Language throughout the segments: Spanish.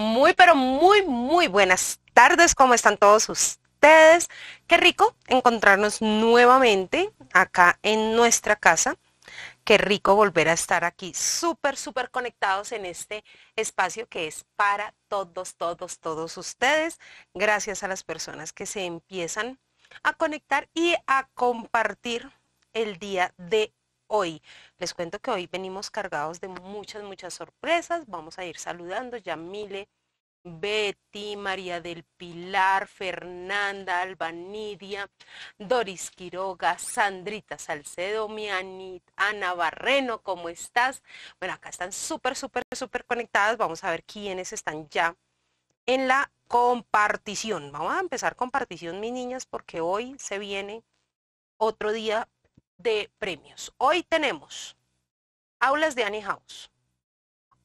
Muy, pero muy, muy buenas tardes. ¿Cómo están todos ustedes? Qué rico encontrarnos nuevamente acá en nuestra casa. Qué rico volver a estar aquí súper, súper conectados en este espacio que es para todos, todos, todos ustedes. Gracias a las personas que se empiezan a conectar y a compartir el día de hoy. Les cuento que hoy venimos cargados de muchas, muchas sorpresas. Vamos a ir saludando Yamile, Betty, María del Pilar, Fernanda, Albanidia, Doris Quiroga, Sandrita Salcedo, Mianit, Ana Barreno, ¿cómo estás? Bueno, acá están súper, súper, súper conectadas. Vamos a ver quiénes están ya en la compartición. Vamos a empezar compartición, mis niñas, porque hoy se viene otro día de premios. Hoy tenemos aulas de Annie House.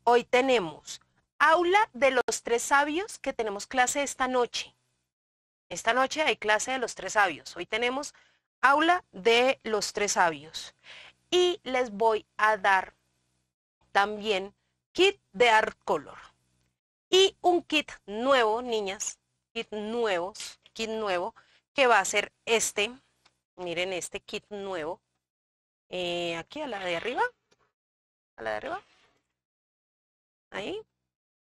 Hoy tenemos aula de los tres sabios que tenemos clase esta noche. Esta noche hay clase de los tres sabios. Hoy tenemos aula de los tres sabios. Y les voy a dar también kit de art color. Y un kit nuevo, niñas, kit nuevos, kit nuevo, que va a ser este Miren este kit nuevo. Eh, aquí a la de arriba. A la de arriba. Ahí.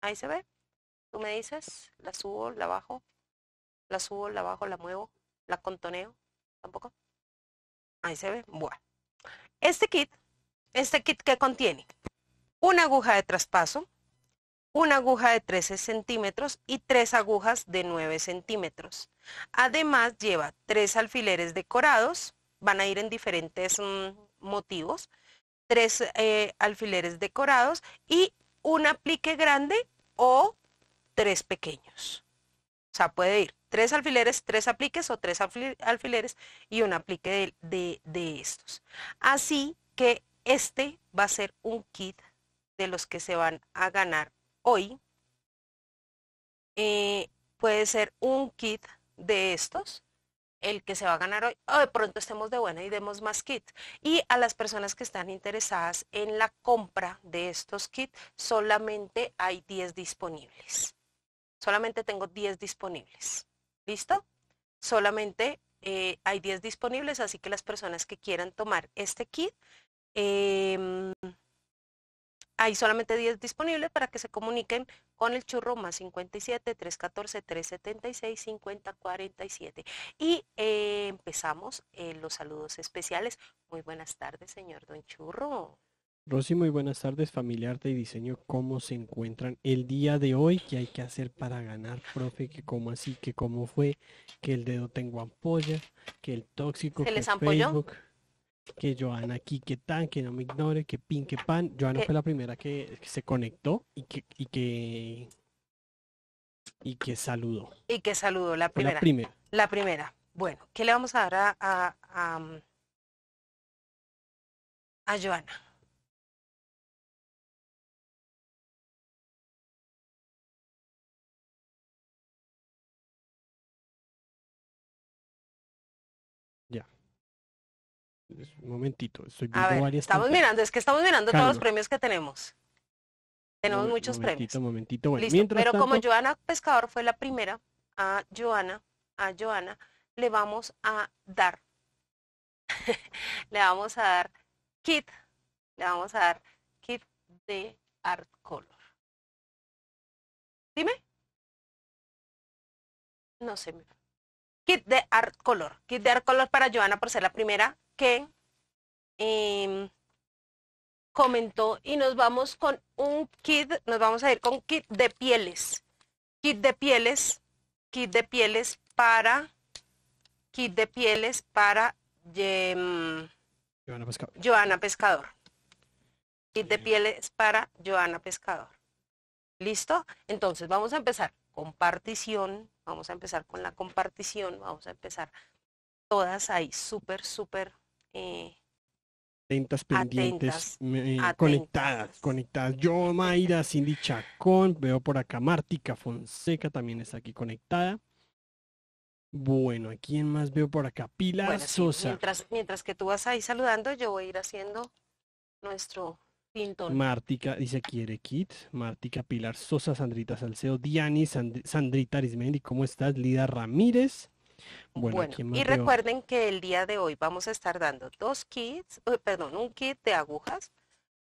Ahí se ve. Tú me dices, la subo, la bajo. La subo, la bajo, la muevo. La contoneo. Tampoco. Ahí se ve. Bueno. Este kit, este kit que contiene una aguja de traspaso, una aguja de 13 centímetros y tres agujas de 9 centímetros. Además lleva tres alfileres decorados, van a ir en diferentes mm, motivos, tres eh, alfileres decorados y un aplique grande o tres pequeños. O sea, puede ir tres alfileres, tres apliques o tres alfileres y un aplique de, de estos. Así que este va a ser un kit de los que se van a ganar hoy eh, puede ser un kit de estos el que se va a ganar hoy, de pronto estemos de buena y demos más kits. Y a las personas que están interesadas en la compra de estos kits, solamente hay 10 disponibles. Solamente tengo 10 disponibles. ¿Listo? Solamente eh, hay 10 disponibles, así que las personas que quieran tomar este kit, em, hay solamente 10 disponibles para que se comuniquen con el churro más 57 314 376 47 Y eh, empezamos eh, los saludos especiales. Muy buenas tardes, señor Don Churro. Rosy, muy buenas tardes, familia Arte y Diseño. ¿Cómo se encuentran el día de hoy? ¿Qué hay que hacer para ganar, profe? ¿Que cómo así? ¿Que cómo fue? ¿Que el dedo tengo ampolla? ¿Que el tóxico? que les ampolló? que Joana aquí, que tan, que no me ignore, que pin, que pan. Joana fue la primera que, se conectó y que, y que y que saludó. Y que saludó la primera. La primera. La primera. Bueno, ¿qué le vamos a dar a, a, a, a Joana? un momentito, estoy viendo Estamos mirando, es que estamos mirando todos los premios que tenemos. Tenemos muchos premios. Momentito, bueno, Listo, pero como Joana Pescador fue la primera, a Joana, a Joana le vamos a dar, le vamos a dar kit, le vamos a dar kit de art color. Dime. No sé. Kit de art color. Kit de art color para Joana por ser la primera que em, comentó y nos vamos con un kit, nos vamos a ir con kit de pieles, kit de pieles, kit de pieles para, kit de pieles para em, Joana Pescador. Joana Pescador. Kit de pieles para Joana Pescador. ¿Listo? Entonces vamos a empezar compartición, vamos a empezar con la compartición, vamos a empezar todas ahí súper, súper eh, atentas, pendientes, eh, conectadas, conectadas. Yo, Mayra, Cindy Chacón, veo por acá Mártica Fonseca también está aquí conectada. Bueno, ¿a quién más veo por acá? Pilar Sosa. mientras, que tú vas ahí saludando, yo voy a ir haciendo nuestro Pintón. Mártica dice quiere kit. Mártica Pilar Sosa, Sandrita Salcedo, Diani, Sandrita Arismendi, ¿cómo estás? Lida Ramírez. Bueno, y recuerden que el día de hoy vamos a estar dando dos kits, eh, perdón, un kit de agujas.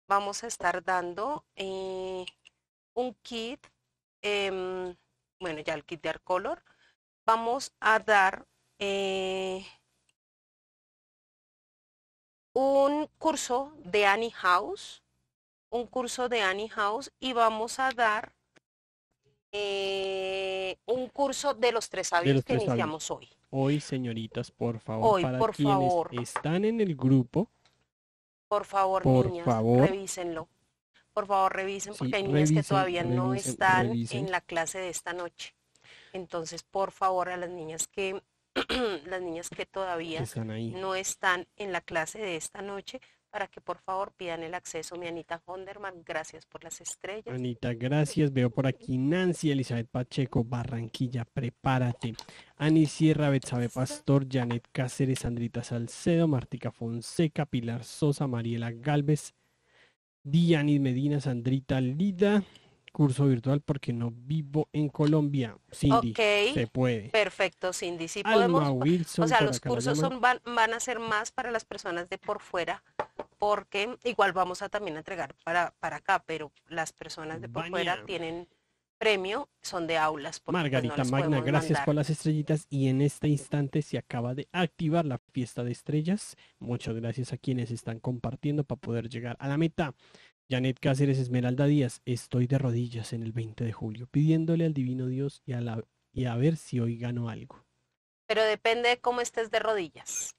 Vamos a estar dando eh, un kit, em, bueno, ya el kit de Arcolor. Vamos a dar eh, un curso de Annie House, un curso de Annie House y vamos a dar eh, un curso de los tres sabios que iniciamos hoy. Hoy, señoritas, por favor, hoy, para por quienes favor. están en el grupo, por favor, niñas, favor. revísenlo. Por favor, revisen, porque hay niñas que todavía no están en la clase de esta noche. Entonces, por favor, a las niñas que las niñas que todavía no están en la clase de esta noche, para que por favor pidan el acceso. Mi Anita Honderman, gracias por las estrellas. Anita, gracias. Veo por aquí Nancy Elizabeth Pacheco, Barranquilla, prepárate. Ani Sierra, Betsabe Pastor, Janet Cáceres, Sandrita Salcedo, Martica Fonseca, Pilar Sosa, Mariela Galvez, Dianis Medina, Sandrita Lida, curso virtual porque no vivo en Colombia. Cindy, se puede. Perfecto, Cindy. o sea, los cursos son, van, van, a ser más para las personas de por fuera, porque igual vamos a también entregar para, para acá, pero las personas de por fuera tienen premio, son de aulas. Pues, Margarita Magna, gracias por las estrellitas y en este instante se acaba de activar la fiesta de estrellas. Muchas gracias a quienes están compartiendo para poder llegar a la meta. Janet Cáceres Esmeralda Díaz, estoy de rodillas en el 20 de julio, pidiéndole al divino Dios y a, ver si hoy gano algo. Pero depende de cómo estés de rodillas.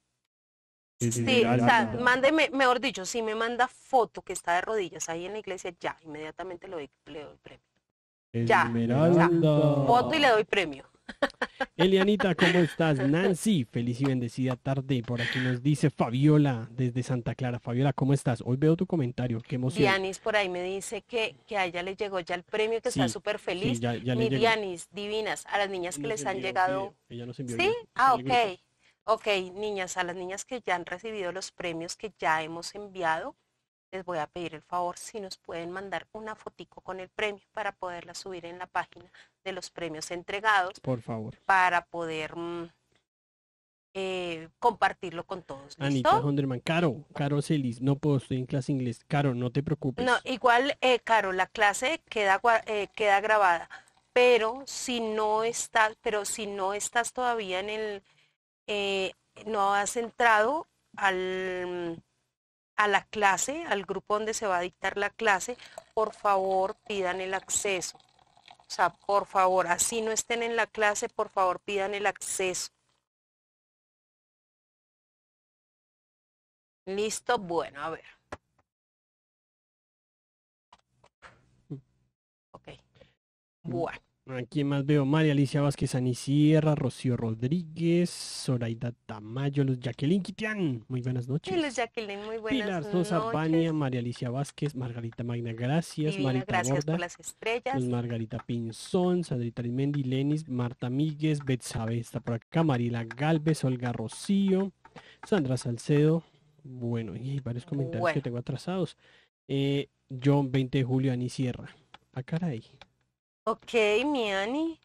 Sí, o sea, mándeme, mejor dicho, si me manda foto que está de rodillas ahí en la iglesia, ya, inmediatamente le doy, premio. Esmeralda. Ya, ya, foto y le doy premio. Elianita, ¿cómo estás? Nancy, feliz y bendecida tarde. Por aquí nos dice Fabiola desde Santa Clara. Fabiola, ¿cómo estás? Hoy veo tu comentario, qué emoción. Dianis por ahí me dice que, que a ella le llegó ya el premio, que está súper feliz. Mi divinas, a las niñas que les han llegado. Sí, nos ¿Sí? ah, ok. Ok, niñas, a las niñas que ya han recibido los premios que ya hemos enviado, les voy a pedir el favor si nos pueden mandar una fotico con el premio para poderla subir en la página de los premios entregados. Por favor. Para poder mm, eh, compartirlo con todos. Anita Honderman, Caro, Caro Celis, no puedo, estoy en clase inglés. Caro, no te preocupes. No, igual, eh, Caro, la clase queda, eh, queda grabada, pero si no estás, pero si no estás todavía en el, no has entrado al a la clase, al grupo donde se va a dictar la clase, por favor pidan el acceso. O sea, por favor, así no estén en la clase, por favor pidan el acceso. Listo, bueno, a ver. Ok. Mm. Bueno. Aquí más veo? María Alicia Vázquez Anisierra, Rocío Rodríguez, Zoraida Tamayo, Luz Jacqueline Quitian. Muy buenas noches. Sí, Jacqueline, muy buenas Pilar Sosa María Alicia Vázquez, Margarita Magna, gracias. gracias por las estrellas. Margarita Pinzón, Sandrita Limendi, Lenis, Marta Míguez, Betsabe está por acá, Marila Galvez, Olga Rocío, Sandra Salcedo. Bueno, y hay varios comentarios que tengo atrasados. Eh, John 20 de Julio Anisierra. A ah, caray. Ok, Miani.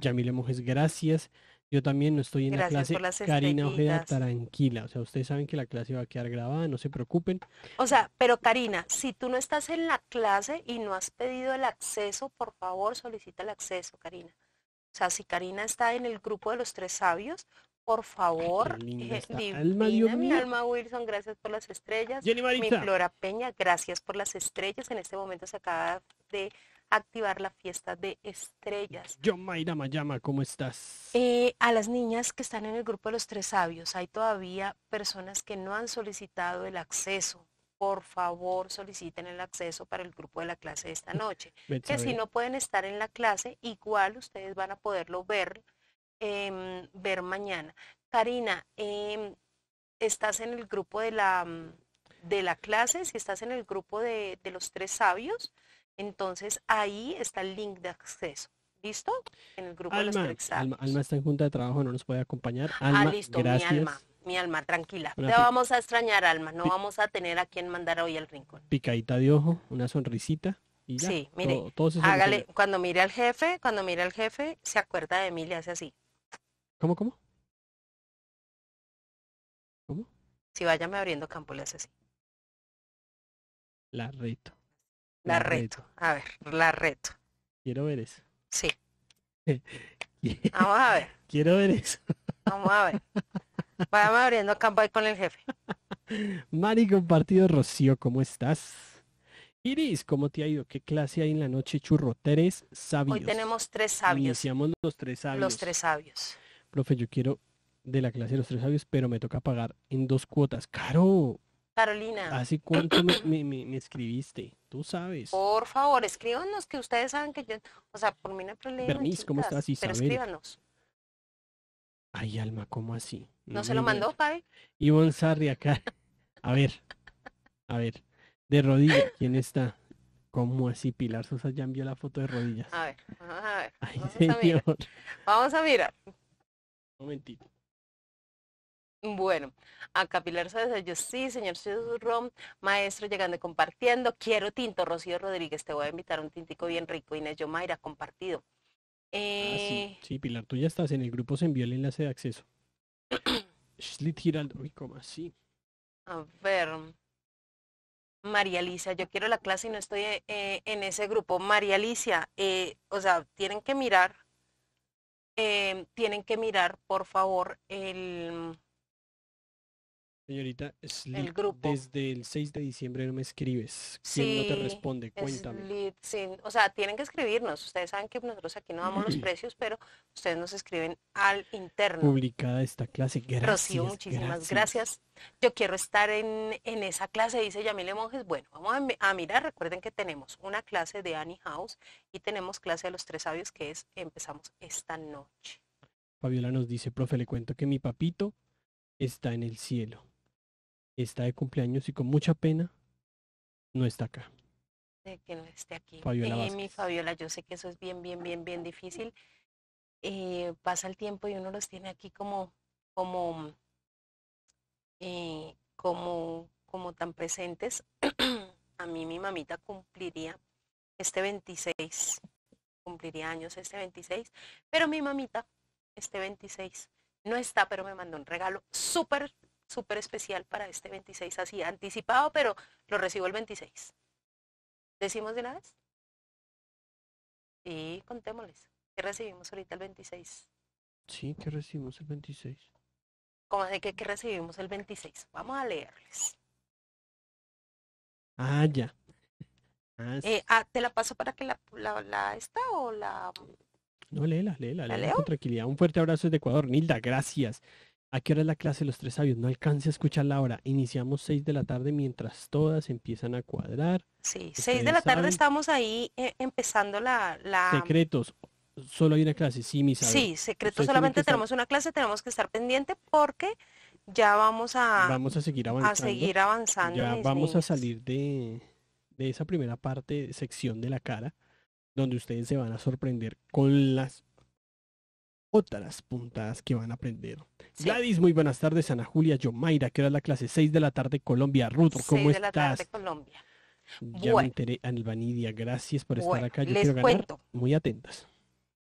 Yamile Mujes, gracias. Yo también no estoy en la clase. Karina Ojeda, tranquila. O sea, ustedes saben que la clase va a quedar grabada, no se preocupen. O sea, pero Karina, si tú no estás en la clase y no has pedido el acceso, por favor solicita el acceso, Karina. O sea, si Karina está en el grupo de los tres sabios, por favor, alma, mi alma Wilson, gracias por las estrellas. Jenny mi Flora Peña, gracias por las estrellas. En este momento se acaba de activar la fiesta de estrellas. Yo, Mayra Mayama, ¿cómo estás? Eh, a las niñas que están en el grupo de los tres sabios, hay todavía personas que no han solicitado el acceso. Por favor, soliciten el acceso para el grupo de la clase de esta noche. que si no pueden estar en la clase, igual ustedes van a poderlo ver, em, ver mañana. Karina, em, ¿estás en el grupo de la, mm, de la clase? Si estás en el grupo de, de los tres sabios, entonces ahí está el link de acceso. ¿Listo? En el grupo Alma, de Alma, Alma, está en junta de trabajo, no nos puede acompañar. Ah, alma, listo, mi Alma, mi Alma, tranquila. Te vamos a extrañar, Alma, no vamos a tener a quien mandar hoy al rincón. Picadita de ojo, una sonrisita. Y sí, mire, hágale, cuando mire al jefe, cuando mire al jefe, se acuerda de mí, le hace así. ¿Cómo, cómo? ¿Cómo? Si váyame abriendo campo, le hace así. La reto. La, reto. A ver, la reto. Quiero ver eso. Sí. Vamos a ver. Quiero ver eso. Vamos a ver. Vamos abriendo campo ahí con el jefe. Mari compartido, Rocío, ¿cómo estás? Iris, ¿cómo te ha ido? ¿Qué clase hay en la noche, churro? Tres sabios. Hoy tenemos tres sabios. Iniciamos los tres sabios. Los tres sabios. Profe, yo quiero de la clase de los tres sabios, pero me toca pagar en dos cuotas. ¡Caro! Carolina. ¿Hace cuánto me, escribiste? Tú sabes. Por favor, escríbanos, que ustedes saben que yo, o sea, por mí no hay problema. ¿cómo estás, Pero escríbanos. Ay, Alma, ¿cómo así? ¿No, se lo mandó, Pai? Ivonne Sarri acá. A ver, a ver. De rodillas, ¿quién está? ¿Cómo así? Pilar Sosa ya envió la foto de rodillas. A ver, a ver. vamos A mirar. Vamos a mirar. Un momentito. Bueno, a Capilar Yo sí, señor Rom, maestro llegando y compartiendo. Quiero tinto, Rocío Rodríguez, te voy a invitar un tintico bien rico. Inés Yomaira, compartido. Ah, eh... sí, Pilar, tú ya estás en el grupo, se envió el enlace de acceso. Schlit Giraldo, y Cómo sí. A ver. María Alicia, yo quiero la clase y no estoy eh, en ese grupo. María Alicia, eh, o sea, tienen que mirar, eh, tienen que mirar, por favor, el Señorita es desde el 6 de diciembre no me escribes. ¿Quién no te responde? Cuéntame. O sea, tienen que escribirnos. Ustedes saben que nosotros aquí no damos los precios, pero ustedes nos escriben al interno. Publicada esta clase. Gracias. Rocío, muchísimas gracias. Yo quiero estar en, esa clase, dice Yamile Monjes. Bueno, vamos a, mirar. Recuerden que tenemos una clase de Annie House y tenemos clase de los tres sabios que es empezamos esta noche. Fabiola nos dice, profe, le cuento que mi papito está en el cielo está de cumpleaños y con mucha pena no está acá. De que no esté aquí. Eh, mi Fabiola, yo sé que eso es bien, bien, bien, bien difícil. Eh, pasa el tiempo y uno los tiene aquí como, como, eh, como, como tan presentes. A mí mi mamita cumpliría este 26, cumpliría años este 26, pero mi mamita este 26 no está, pero me mandó un regalo súper súper especial para este 26, así anticipado, pero lo recibo el 26. ¿Decimos de una vez? Y contémosles. ¿Qué recibimos ahorita el 26? Sí, que recibimos el 26? ¿Cómo de qué, que recibimos el 26? Vamos a leerles. Ah, ya. Ah, eh, ah, ¿Te la paso para que la, la, la esta o la... Mm? No, léela, léela, léela, con tranquilidad. Un fuerte abrazo desde Ecuador, Nilda, gracias. ¿A qué hora es la clase de los tres sabios? No alcance a escuchar la hora. Iniciamos 6 de la tarde mientras todas empiezan a cuadrar. Sí, seis de la tarde estamos ahí eh, empezando la, Secretos. Solo hay una clase, sí, mis Sí, secretos solamente tenemos una clase, tenemos que estar pendiente porque ya vamos a... Vamos a seguir avanzando. A seguir avanzando. Ya vamos a salir de esa primera parte, sección de la cara, donde ustedes se van a sorprender con las otras puntadas que van a aprender. Gladys, muy buenas tardes. Ana Julia, Yomaira, que era la clase 6 de la tarde Colombia. Ruth, ¿cómo estás? 6 de La tarde, Colombia. Ya me enteré, Albanidia, gracias por estar acá. Yo quiero ganar. Muy atentas.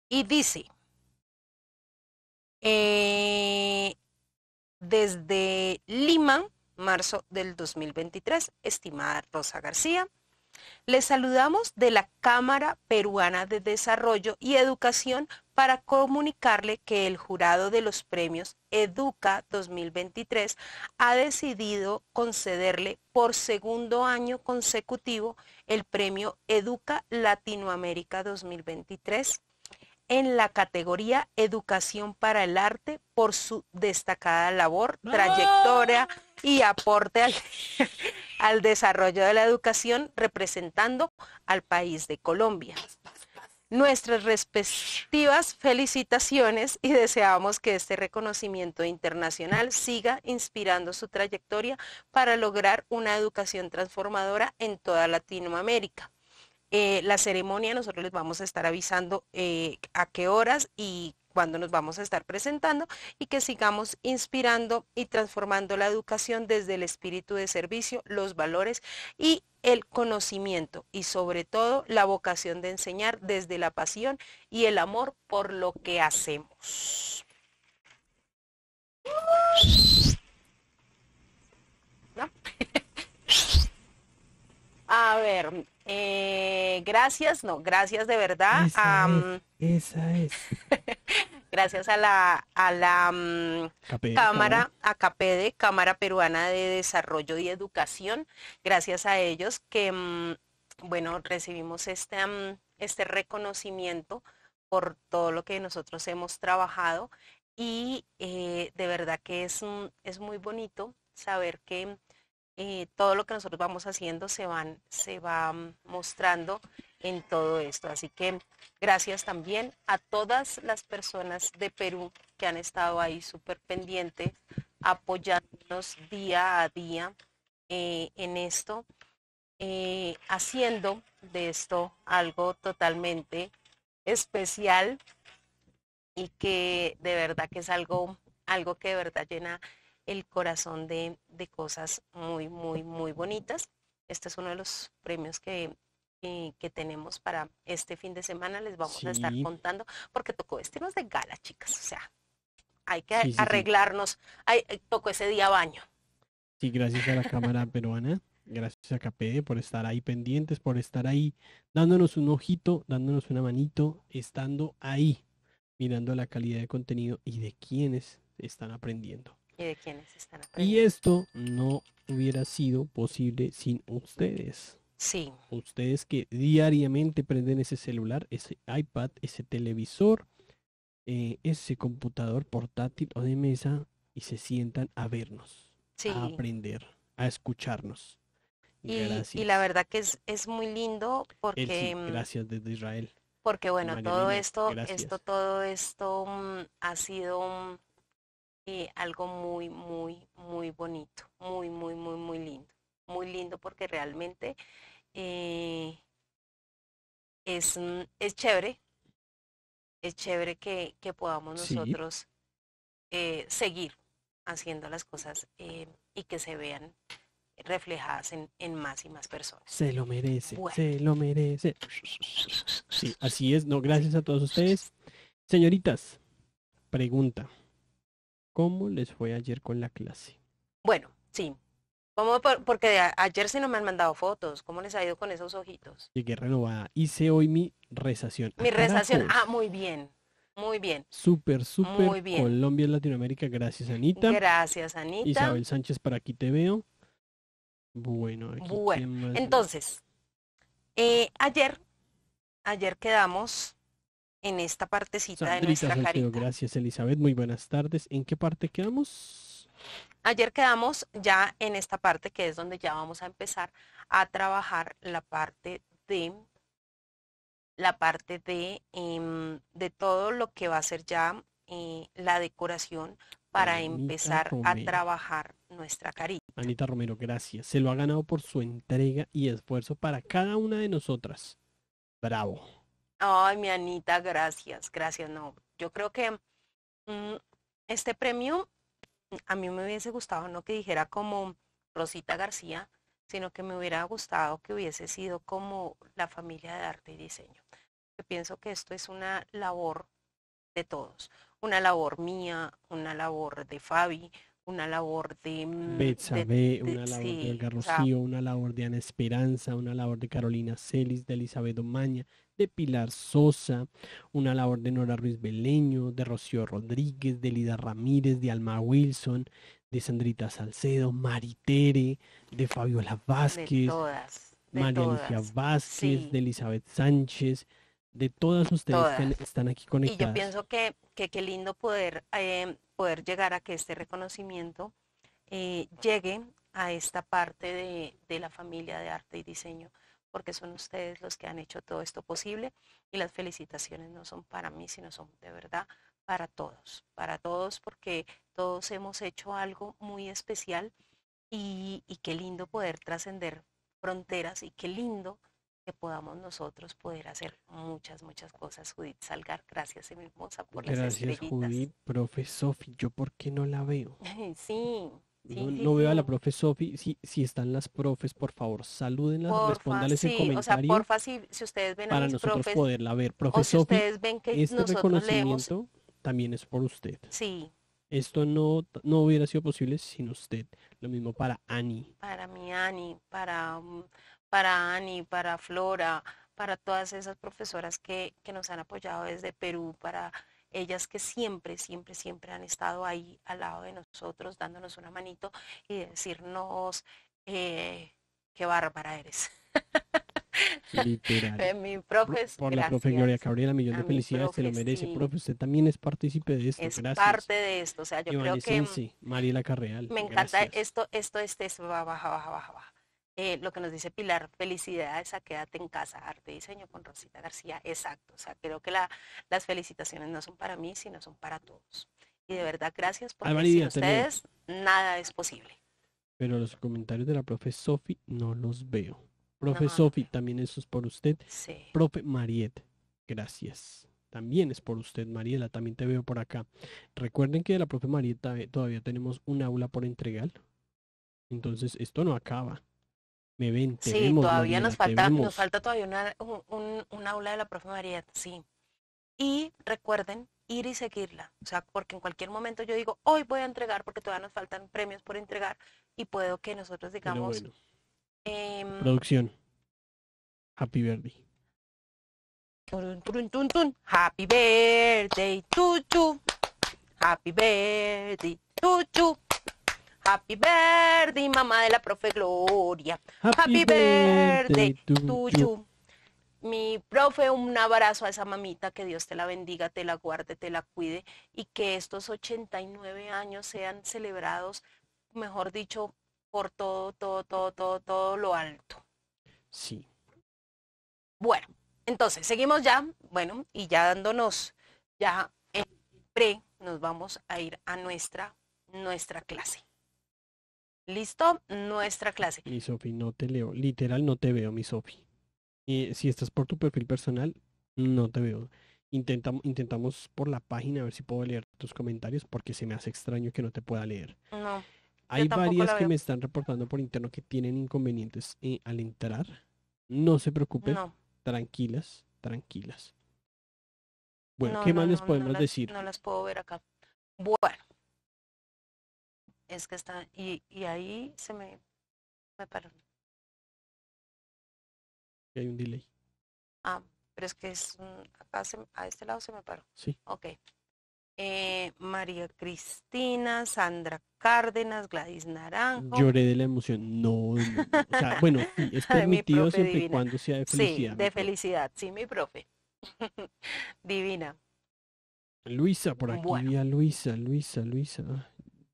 Y dice, eh, desde Lima, marzo del 2023, estimada Rosa García, les saludamos de la Cámara Peruana de Desarrollo y Educación para comunicarle que el jurado de los premios Educa 2023 ha decidido concederle por segundo año consecutivo el premio Educa Latinoamérica 2023 en la categoría Educación para el Arte por su destacada labor, trayectoria, y aporte al, desarrollo de la educación representando al país de Colombia nuestras respectivas felicitaciones y deseamos que este reconocimiento internacional siga inspirando su trayectoria para lograr una educación transformadora en toda Latinoamérica. Eh, la ceremonia nosotros les vamos a estar avisando eh, a qué horas y cuando nos vamos a estar presentando y que sigamos inspirando y transformando la educación desde el espíritu de servicio, los valores y el conocimiento y sobre todo la vocación de enseñar desde la pasión y el amor por lo que hacemos. A ver, eh, gracias, no, gracias de verdad. Esa es. gracias a la, a la mm, Cámara, a Cámara Peruana de Desarrollo y Educación, gracias a ellos que, mm, bueno, recibimos este, mm, este reconocimiento por todo lo que nosotros hemos trabajado y eh, de verdad que es, es muy bonito saber que eh, todo lo que nosotros vamos haciendo se, van, se va mostrando en todo esto. Así que gracias también a todas las personas de Perú que han estado ahí súper pendientes, apoyándonos día a día eh, en esto, eh, haciendo de esto algo totalmente especial y que de verdad que es algo, algo que de verdad llena el corazón de, de cosas muy, muy, muy bonitas. Este es uno de los premios que que tenemos para este fin de semana. Les vamos a estar contando porque tocó vestirnos de gala, chicas. O sea, hay que arreglarnos. Eh, tocó ese día baño. Sí, gracias a la Cámara Peruana. Gracias a KPE por estar ahí pendientes, por estar ahí dándonos un ojito, dándonos una manito, estando ahí, mirando la calidad de contenido y de quienes están aprendiendo. Y de quienes están aprendiendo. Y esto no hubiera sido posible sin ustedes. Sí. Ustedes que diariamente prenden ese celular, ese iPad, ese televisor, eh, ese computador portátil o de mesa y se sientan a vernos, a aprender, a escucharnos. Y, la verdad que es, es muy lindo porque... Mm, gracias desde Israel. Porque bueno, todo esto, esto, todo esto ha sido mm, eh, algo muy, muy, muy bonito, muy, muy, muy, muy lindo. Muy lindo porque realmente eh, es, mm, es chévere, es chévere que, podamos nosotros eh, seguir haciendo las cosas eh, y que se vean reflejadas en, más y más personas. Se lo merece, se lo merece. Sí, así es. No, gracias a todos ustedes. Señoritas, pregunta. ¿Cómo les fue ayer con la clase? Bueno, sí, ¿Cómo porque ayer se no me han mandado fotos. ¿Cómo les ha ido con esos ojitos? Llegué renovada. Hice hoy mi rezación. Mi rezación. Ah, muy bien. Muy bien. Súper, súper. Muy bien. Colombia y Latinoamérica. Gracias, Anita. Gracias, Anita. Isabel Sánchez, para aquí te veo. Bueno, aquí bueno. Entonces, eh, ayer, ayer quedamos en esta partecita de nuestra Gracias, Elizabeth. Muy buenas tardes. ¿En qué parte quedamos? Ayer quedamos ya en esta parte que es donde ya vamos a empezar a trabajar la parte de la parte de, em, de todo lo que va a ser ya eh, la decoración para empezar a trabajar nuestra carita. Anita Romero, gracias. Se lo ha ganado por su entrega y esfuerzo para cada una de nosotras. Bravo. Ay, mi Anita, gracias, gracias. No, yo creo que mm, este premio a mí me hubiese gustado no que dijera como Rosita García, sino que me hubiera gustado que hubiese sido como la familia de arte y diseño. Yo pienso que esto es una labor de todos, una labor mía, una labor de Fabi, una labor de... Mm, Betsa una labor de Olga Rocío, una labor de Ana Esperanza, una labor de Carolina Celis, de Elizabeth Omaña, de Pilar Sosa, una labor de Nora Ruiz Beleño, de Rocío Rodríguez, de Lida Ramírez, de Alma Wilson, de Sandrita Salcedo, Maritere, de Fabiola Vázquez, de María Vázquez, de Elizabeth Sánchez, de todas ustedes Que están aquí conectadas. Y yo pienso que qué lindo poder, eh, poder llegar a que este reconocimiento eh, llegue a esta parte de la familia de arte y diseño porque son ustedes los que han hecho todo esto posible y las felicitaciones no son para mí, sino son de verdad para todos, para todos porque todos hemos hecho algo muy especial y, qué lindo poder trascender fronteras y qué lindo que podamos nosotros poder hacer muchas, muchas cosas. Judith Salgar, gracias, mi hermosa, por las Gracias, Judith. Profe Sofi, ¿yo por qué no la veo? sí, no, veo a la profe Sofi. Si, si están las profes, por favor, salúdenlas, respóndales el comentario. O sea, porfa, si, ustedes ven a para nosotros poderla ver. si ustedes ven que este reconocimiento también es por usted. Sí. Esto no, no hubiera sido posible sin usted. Lo mismo para Ani. Para mi Ani, para, mm, para Ani, para Flora, para todas esas profesoras que, que nos han apoyado desde Perú, para ellas que siempre, siempre, siempre han estado ahí al lado de nosotros, dándonos una manito y decirnos, eh, qué bárbara eres. Literal. Eh, mi profe es, Por la profe Gloria Cabrera, millón de felicidades, se lo merece. Profe, usted también es partícipe de esto. Es parte de esto, o sea, yo creo que... Mm, Mariela Carreal. Me encanta esto, esto, este, es baja, baja, baja, baja. Eh, lo que nos dice Pilar, felicidades a Quédate en Casa, Arte y Diseño con Rosita García. Exacto, o sea, creo que las felicitaciones no son para mí, sino son para todos. Y de verdad, gracias por ustedes nada es posible. Pero los comentarios de la profe Sofi no los veo. Profe Sofi, también eso es por usted. Sí. Profe Mariet, gracias. También es por usted, Mariela, también te veo por acá. Recuerden que de la profe Marieta eh, todavía tenemos un aula por entregar. Entonces, esto no acaba sí, todavía nos falta, nos falta todavía una, un, aula de la profe María, sí. Y recuerden ir y seguirla, o sea, porque en cualquier momento yo digo, hoy voy a entregar, porque todavía nos faltan premios por entregar, y puedo que nosotros digamos... Em, Producción. Happy Birthday. Happy Birthday Happy Birthday Happy birthday, mamá de la profe Gloria. Happy, birthday, tuyo. Mi profe, un abrazo a esa mamita, que Dios te la bendiga, te la guarde, te la cuide y que estos 89 años sean celebrados, mejor dicho, por todo, todo, todo, todo, todo lo alto. Sí. Bueno, entonces, seguimos ya, bueno, y ya dándonos ya en pre, nos vamos a ir a nuestra, nuestra clase. Listo, nuestra clase. Mi Sofi, no te leo. Literal, no te veo, mi Sofi. si estás por tu perfil personal, no te veo. intentamos por la página a ver si puedo leer tus comentarios porque se me hace extraño que no te pueda leer. No. Hay varias que me están reportando por interno que tienen inconvenientes eh, al entrar. No se preocupen. Tranquilas, tranquilas. Bueno, ¿qué más les podemos decir? No las puedo ver acá. Bueno, es que está, y, y ahí se me, me paró. hay un delay. Ah, pero es que es, acá se, a este lado se me paró. Sí. Ok. Eh, María Cristina, Sandra Cárdenas, Gladys Naranjo. Lloré de la emoción. No, O sea, bueno, es permitido siempre y cuando sea de felicidad. Sí, de felicidad, sí, mi profe. divina. Luisa, por aquí bueno. Luisa, Luisa, Luisa.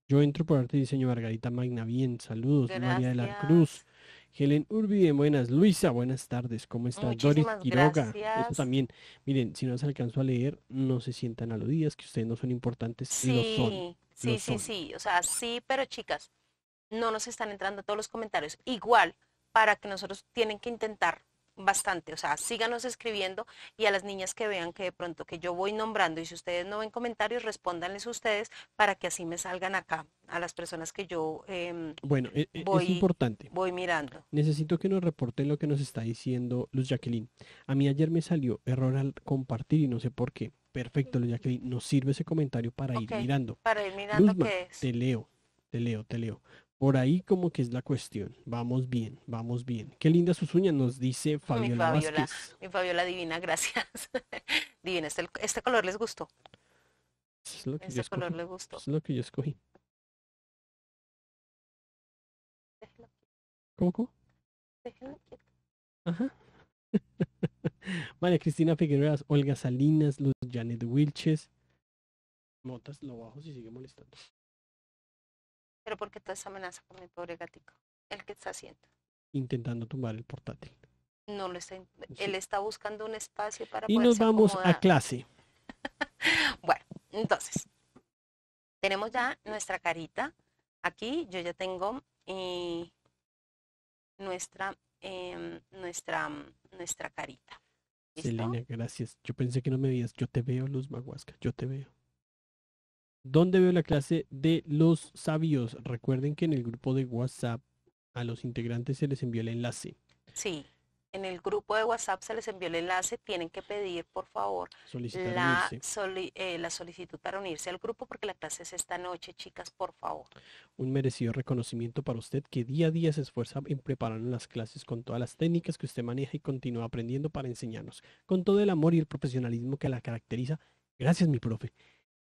Yo entro por arte y diseño Margarita Magna. Bien, saludos. María de la Cruz. Helen Urbi, bien buenas. Luisa, buenas tardes. ¿Cómo estás? Doris Quiroga. Eso también. Miren, si no se alcanzó a leer, no se sientan aludidas, que ustedes no son importantes. Sí, lo son. sí, sí, sí. O sea, sí, pero chicas, no nos están entrando todos los comentarios. Igual, para que nosotros tienen que intentar bastante, o sea, síganos escribiendo y a las niñas que vean que de pronto que yo voy nombrando y si ustedes no ven comentarios, respóndanles ustedes para que así me salgan acá a las personas que yo em, bueno, e, e, es importante. voy mirando. Necesito que nos reporten lo que nos está diciendo Luz Jacqueline. A mí ayer me salió error al compartir y no sé por qué. Perfecto, Luz Jacqueline, nos sirve ese comentario para ir mirando. Para ir mirando qué es. Te leo, te leo, te leo. Por ahí como que es la cuestión. Vamos bien, vamos bien. Qué linda sus uñas, nos dice mm, Fabiola. Mi Fabiola, Fabiola divina, gracias. divina, este, este, color les gustó. Es lo que este color les gustó. Es lo que yo escogí. ¿Cómo, cómo? Ajá. María Cristina Figueroa, Olga Salinas, Luz Janet Wilches. Motas lo bajo si sigue molestando. Pero porque qué toda esa amenaza con mi pobre gatico? ¿El que está haciendo? Intentando tomar el portátil. No lo está. Él está buscando un espacio para. Y nos vamos a clase. bueno, entonces tenemos ya nuestra carita. Aquí yo ya tengo eh, nuestra em, nuestra mm, nuestra carita. Selena, gracias. Yo pensé que no me veías. Yo te veo, Luz Maguasca. Yo te veo. ¿Dónde veo la clase de los sabios. Recuerden que en el grupo de WhatsApp a los integrantes se les envió el enlace. Sí, en el grupo de WhatsApp se les envió el enlace. Tienen que pedir, por favor, la, eh, la solicitud para unirse al grupo porque la clase es esta noche, chicas, por favor. Un merecido reconocimiento para usted que día a día se esfuerza en preparar las clases con todas las técnicas que usted maneja y continúa aprendiendo para enseñarnos, con todo el amor y el profesionalismo que la caracteriza. Gracias, mi profe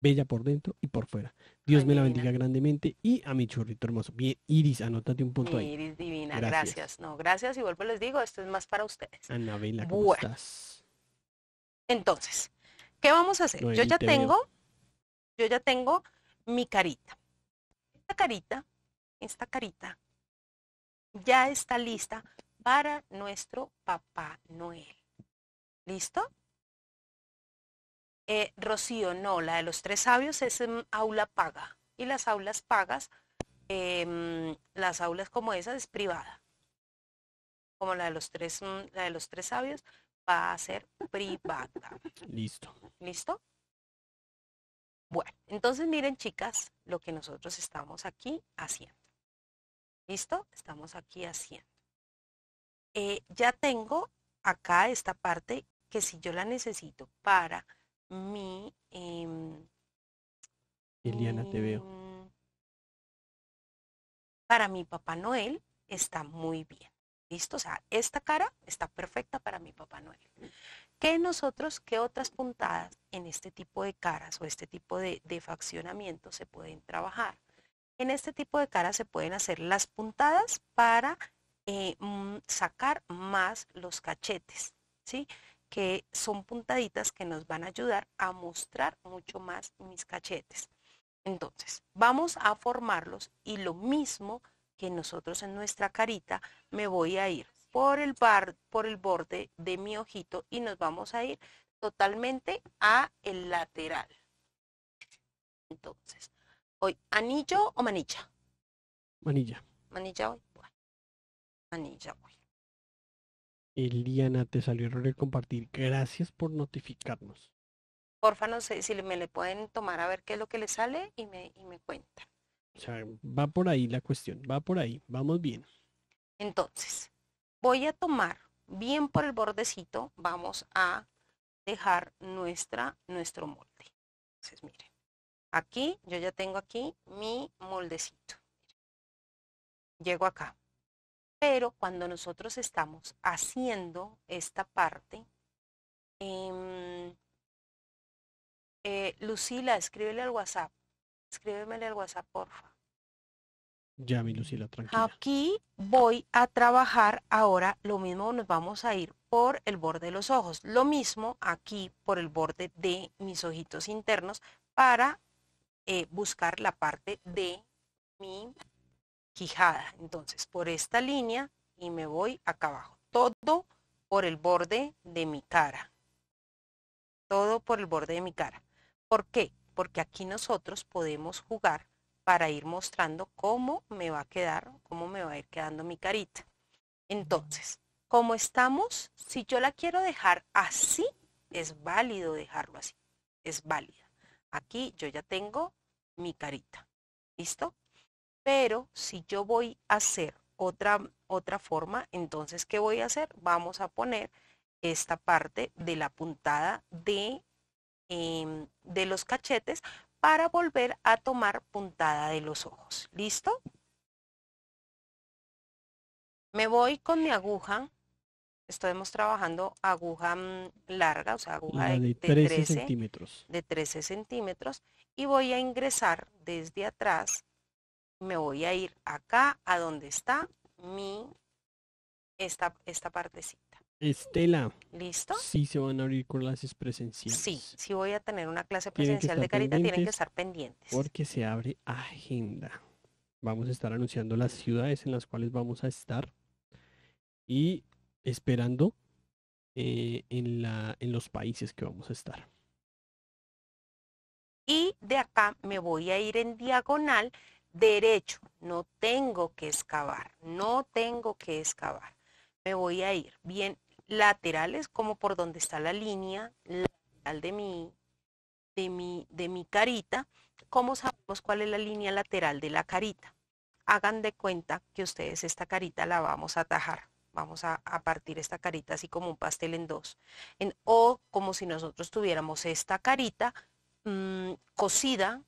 bella por dentro y por fuera. Dios me la bendiga grandemente y a mi churrito hermoso. Bien, Iris, anótate un punto ahí. Iris divina, gracias. No, gracias y vuelvo les digo, esto es más para ustedes. Anabela, ¿cómo Entonces, ¿qué vamos a hacer? yo ya tengo, yo ya tengo mi carita. Esta carita, esta carita, ya está lista para nuestro Papá Noel. ¿Listo? Eh, Rocío, no, la de los tres sabios es en aula paga. Y las aulas pagas, em, las aulas como esas es privada. Como la de los tres, mm, la de los tres sabios va a ser privada. Listo. ¿Listo? Bueno, entonces miren chicas lo que nosotros estamos aquí haciendo. ¿Listo? Estamos aquí haciendo. Eh, ya tengo acá esta parte que si yo la necesito para mi... Em, Eliana, te veo. Em, para mi Papá Noel está muy bien. ¿Listo? O sea, esta cara está perfecta para mi Papá Noel. ¿Qué nosotros, qué otras puntadas en este tipo de caras o este tipo de, faccionamiento se pueden trabajar? En este tipo de caras se pueden hacer las puntadas para eh, mm, sacar más los cachetes, ¿sí? que son puntaditas que nos van a ayudar a mostrar mucho más mis cachetes. Entonces, vamos a formarlos y lo mismo que nosotros en nuestra carita, me voy a ir por el, bar, por el borde de mi ojito y nos vamos a ir totalmente a el lateral. Entonces, hoy, ¿anillo o manilla? Manilla. Manilla hoy. manilla hoy. Eliana, te salió error de compartir. Gracias por notificarnos. Porfa, no sé si me le pueden tomar a ver qué es lo que le sale y me, cuenta. O sea, va por ahí la cuestión, va por ahí, vamos bien. Entonces, voy a tomar bien por el bordecito, vamos a dejar nuestra, nuestro molde. Entonces, miren, aquí yo ya tengo aquí mi moldecito. Llego acá, pero cuando nosotros estamos haciendo esta parte, em, eh, Lucila, escríbele al WhatsApp. Escríbemele al WhatsApp, porfa. Ya, mi Lucila, tranquila. Aquí voy a trabajar ahora, lo mismo nos vamos a ir por el borde de los ojos, lo mismo aquí por el borde de mis ojitos internos para eh, buscar la parte de mi Quijada. Entonces, por esta línea y me voy acá abajo. Todo por el borde de mi cara. Todo por el borde de mi cara. ¿Por qué? Porque aquí nosotros podemos jugar para ir mostrando cómo me va a quedar, cómo me va a ir quedando mi carita. Entonces, como estamos, si yo la quiero dejar así, es válido dejarlo así. Es válida. Aquí yo ya tengo mi carita. ¿Listo? Pero si yo voy a hacer otra, otra forma, entonces, ¿qué voy a hacer? Vamos a poner esta parte de la puntada de, em, de los cachetes para volver a tomar puntada de los ojos. ¿Listo? Me voy con mi aguja. Estamos trabajando aguja mm, larga, o sea, aguja de, centímetros. De 13 centímetros. Y voy a ingresar desde atrás me voy a ir acá a donde está mi, esta, esta partecita. Estela. ¿Listo? Sí, se van a abrir clases presenciales. Sí, sí voy a tener una clase presencial de carita, tienen que estar pendientes. Porque se abre agenda. Vamos a estar anunciando las ciudades en las cuales vamos a estar y esperando eh, en, la, en los países que vamos a estar. Y de acá me voy a ir en diagonal derecho, no tengo que excavar, no tengo que excavar. Me voy a ir bien laterales, como por donde está la línea lateral de mi, de mi, de mi carita. ¿Cómo sabemos cuál es la línea lateral de la carita? Hagan de cuenta que ustedes esta carita la vamos a atajar. Vamos a, partir esta carita así como un pastel en dos. En, o como si nosotros tuviéramos esta carita mm, cocida cosida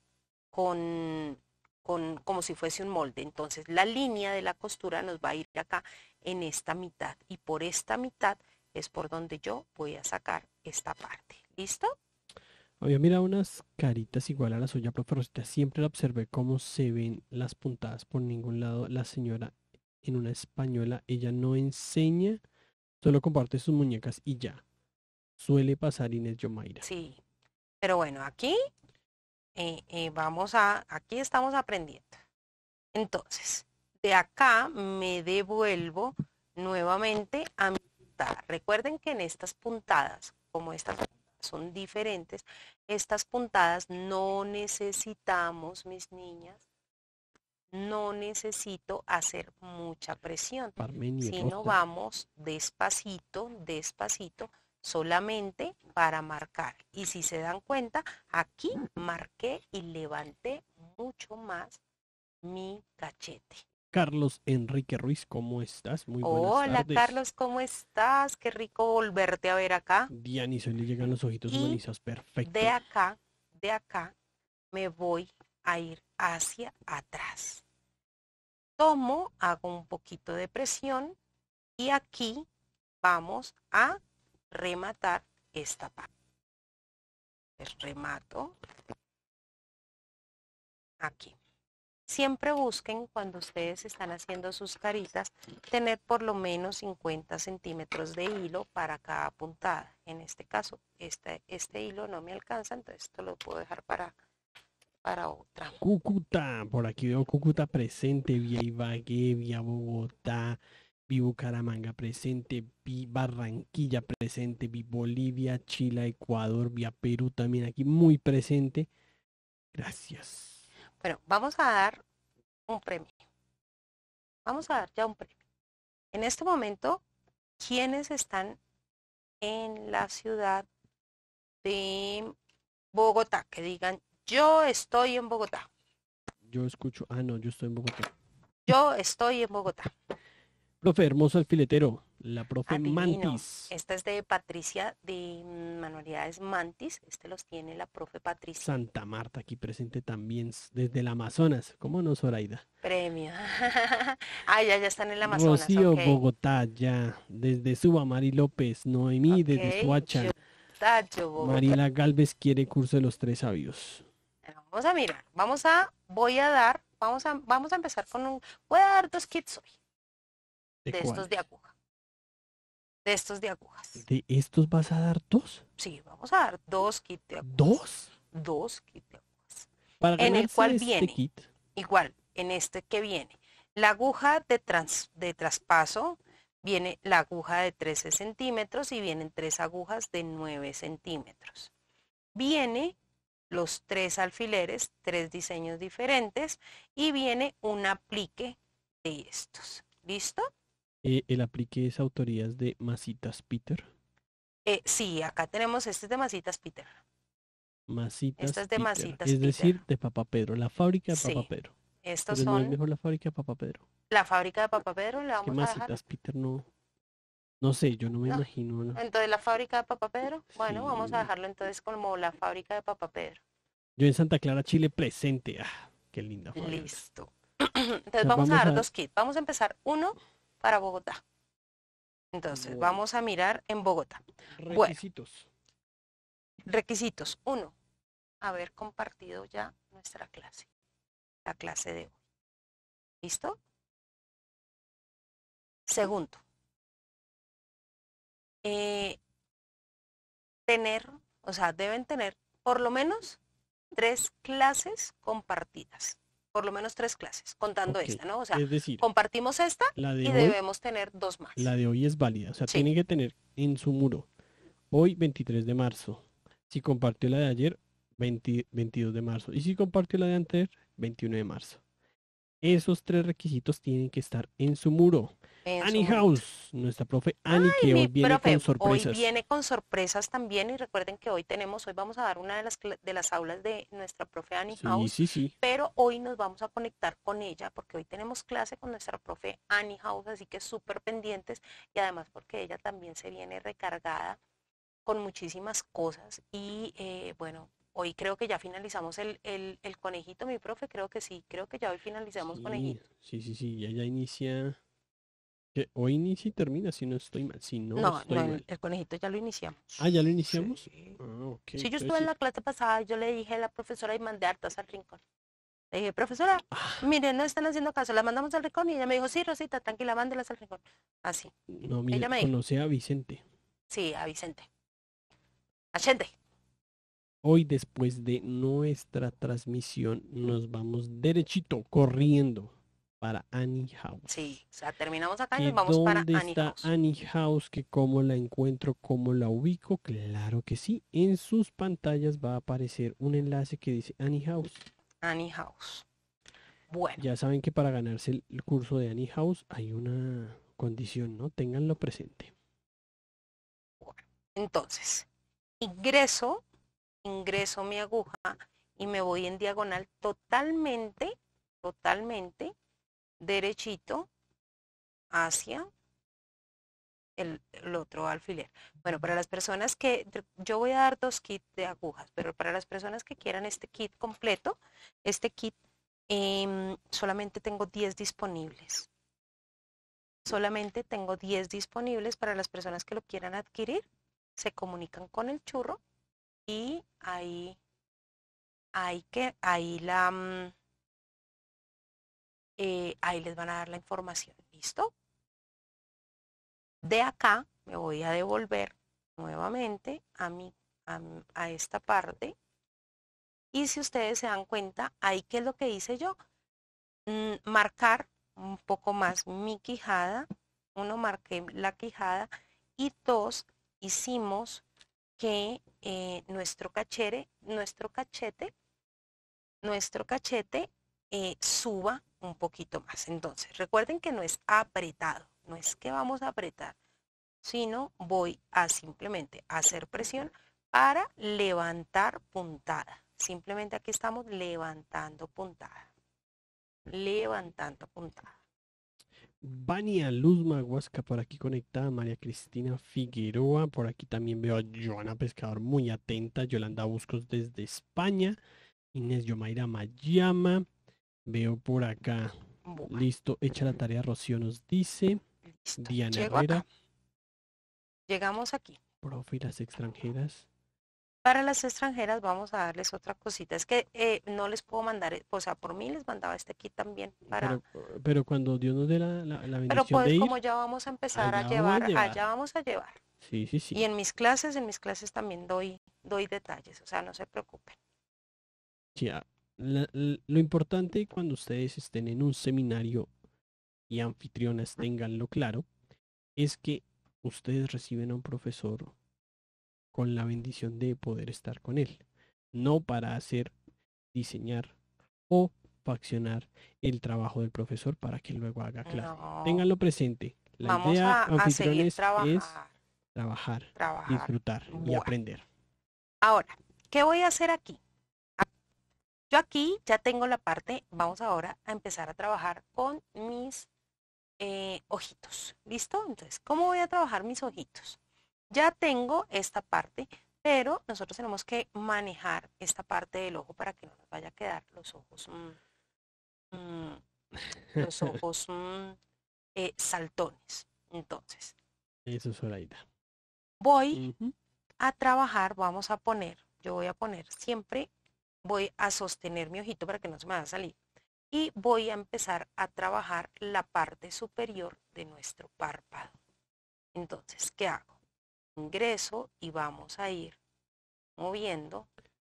con como si fuese un molde. Entonces la línea de la costura nos va a ir acá en esta mitad y por esta mitad es por donde yo voy a sacar esta parte. ¿Listo? Había mirado unas caritas igual a la suya, profe Siempre la observé cómo se ven las puntadas por ningún lado. La señora en una española, ella no enseña, solo comparte sus muñecas y ya. Suele pasar Inés Yomaira. Sí, pero bueno, aquí eh, eh, vamos a, aquí estamos aprendiendo. Entonces, de acá me devuelvo nuevamente a mi Recuerden que en estas puntadas, como estas son diferentes, estas puntadas no necesitamos, mis niñas, no necesito hacer mucha presión, si no vamos despacito, despacito, solamente para marcar. Y si se dan cuenta, aquí marqué y levanté mucho más mi cachete. Carlos Enrique Ruiz, ¿cómo estás? Muy buenas Hola, Carlos, ¿cómo estás? Qué rico volverte a ver acá. Dianiso, le llegan los ojitos y perfecto. De acá, de acá, me voy a ir hacia atrás. Tomo, hago un poquito de presión y aquí vamos a rematar esta parte. Remato aquí. Siempre busquen cuando ustedes están haciendo sus caritas tener por lo menos 50 centímetros de hilo para cada puntada. En este caso, este, este hilo no me alcanza, entonces esto lo puedo dejar para, para otra. Cúcuta, por aquí veo Cúcuta presente, vía Ibagué, Bogotá, Vivo Bucaramanga presente, vi Barranquilla presente, vi Bolivia, Chile, Ecuador, vi Perú también aquí muy presente. Gracias. Bueno, vamos a dar un premio. Vamos a dar ya un premio. En este momento, ¿quiénes están en la ciudad de Bogotá? Que digan, yo estoy en Bogotá. Yo escucho, ah, no, yo estoy en Bogotá. Yo estoy en Bogotá. Profe, hermoso alfiletero, la profe Mantis. Esta es de Patricia de Manualidades Mantis, este los tiene la profe Patricia. Santa Marta aquí presente también desde el Amazonas, ¿cómo no, Zoraida? Premio. ah, ya, ya están en el Amazonas. Rocío, Bogotá, ya, desde Suba, Mari López, Noemí, desde Suacha. Mariela Galvez quiere curso de los tres sabios. Vamos a mirar, vamos a, voy a dar, vamos a, vamos a empezar con un, voy a dar dos kits hoy. ¿De, estos de aguja. De estos de agujas. ¿De estos vas a dar dos? Sí, vamos a dar dos kit de agujas. ¿Dos? Dos kits de agujas. en el cual este viene, igual, en este que viene, la aguja de, de traspaso, viene la aguja de 13 centímetros y vienen tres agujas de 9 centímetros. Viene los tres alfileres, tres diseños diferentes y viene un aplique de estos. ¿Listo? Eh, el aplique es autorías de Masitas Peter. Eh, sí, acá tenemos este es de Masitas Peter. Masitas. Esta es de Peter, Masitas Es decir, de Papá Pedro, la fábrica de sí. Papá Pedro. Estos son. mejor la fábrica de Papá Pedro. La fábrica de Papá Pedro la vamos a Masitas Peter no. No sé, yo no me imagino. Entonces la fábrica de Papá Pedro. Bueno, vamos a dejarlo entonces como la fábrica de Papá Pedro. Yo en Santa Clara, Chile, presente. Ah, qué linda Listo. Entonces vamos, a dar dos kits. Vamos a empezar uno para Bogotá. Entonces, vamos a mirar en Bogotá. Requisitos. requisitos. Uno, haber compartido ya nuestra clase, la clase de hoy. ¿Listo? Segundo, eh, tener, o sea, deben tener por lo menos tres clases compartidas por lo menos tres clases, contando esta, ¿no? O sea, compartimos esta y debemos tener dos más. La de hoy es válida, o sea, tiene que tener en su muro, hoy 23 de marzo, si compartió la de ayer, 22 de marzo, y si compartió la de antes, 21 de marzo. Esos tres requisitos tienen que estar en su muro. Annie House, nuestra profe Annie, que hoy viene con sorpresas. Hoy viene con sorpresas también y recuerden que hoy tenemos, hoy vamos a dar una de las, de las aulas de nuestra profe Annie House. Pero hoy nos vamos a conectar con ella porque hoy tenemos clase con nuestra profe Annie House, así que súper pendientes y además porque ella también se viene recargada con muchísimas cosas y eh, bueno, hoy creo que ya finalizamos el, el, el, conejito, mi profe, creo que sí, creo que ya hoy finalizamos conejito. Sí, sí, sí, ya, ya inicia hoy ni si termina, si no estoy mal. Si no, estoy no el conejito ya lo iniciamos. Ah, ya lo iniciamos. Ah, sí, yo estuve en la clase pasada, yo le dije a la profesora y mandé hartas al rincón. Le dije, profesora, ah. miren, mire, no están haciendo caso, la mandamos al rincón. Y ella me dijo, sí, Rosita, tranquila, mándelas al rincón. Así. No, mire, ella me a Vicente. Sí, a Vicente. gente. Hoy, después de nuestra transmisión, nos vamos derechito, corriendo para Annie House. Sí, o sea, terminamos acá y vamos para Annie House. ¿Dónde está House? Que cómo la encuentro, cómo la ubico. Claro que sí. En sus pantallas va a aparecer un enlace que dice Annie House. Annie House. Bueno. Ya saben que para ganarse el curso de Annie House hay una condición, ¿no? Ténganlo presente. Bueno, entonces, ingreso, ingreso mi aguja y me voy en diagonal totalmente, totalmente derechito hacia el, otro alfiler. Bueno, para las personas que, yo voy a dar dos kits de agujas, pero para las personas que quieran este kit completo, este kit em, solamente tengo 10 disponibles. Solamente tengo 10 disponibles para las personas que lo quieran adquirir. Se comunican con el churro y ahí, hay que, ahí la mm, eh, ahí les van a dar la información. ¿Listo? De acá me voy a devolver nuevamente a, mi, a, esta parte. Y si ustedes se dan cuenta, ahí qué es lo que hice yo. Mm, marcar un poco más mi quijada. Uno, marqué la quijada. Y dos, hicimos que eh, nuestro cachere, nuestro cachete, nuestro cachete eh, suba un poquito más. Entonces, recuerden que no es apretado, no es que vamos a apretar, sino voy a simplemente hacer presión para levantar puntada. Simplemente aquí estamos levantando puntada. Levantando puntada. Vania Luz Maguasca por aquí conectada, María Cristina Figueroa, por aquí también veo a Joana Pescador muy atenta, Yolanda Buscos desde España, Inés Yomaira Mayama, Veo por acá. Listo, echa la tarea, Rocío nos dice. Diana Herrera. Llegamos aquí. Profe, las extranjeras. Para las extranjeras vamos a darles otra cosita. Es que eh, no les puedo mandar, eh, o sea, por mí les mandaba este aquí también. Para... Pero, cuando Dios nos dé la, la, bendición Pero pues como ya vamos a empezar a llevar, allá vamos a llevar. Sí, sí, sí. Y en mis clases, en mis clases también doy, doy detalles, o sea, no se preocupen. ya ah, lo importante cuando ustedes estén en un seminario y anfitrionas tenganlo claro, es que ustedes reciben a un profesor con la bendición de poder estar con él, no para hacer, diseñar o faccionar el trabajo del profesor para que luego haga claro. Ténganlo presente. La idea, de anfitriones, es trabajar, disfrutar y aprender. Ahora, ¿qué voy a hacer aquí? Yo aquí ya tengo la parte, vamos ahora a empezar a trabajar con mis eh, ojitos. ¿Listo? Entonces, ¿cómo voy a trabajar mis ojitos? Ya tengo esta parte, pero nosotros tenemos que manejar esta parte del ojo para que no nos vaya a quedar los ojos, mm, mm, los ojos mm, eh, saltones. Entonces. Eso es horadita. Voy a trabajar, vamos a poner, yo voy a poner siempre voy a sostener mi ojito para que no se me haga salir y voy a empezar a trabajar la parte superior de nuestro párpado. Entonces, ¿qué hago? Ingreso y vamos a ir moviendo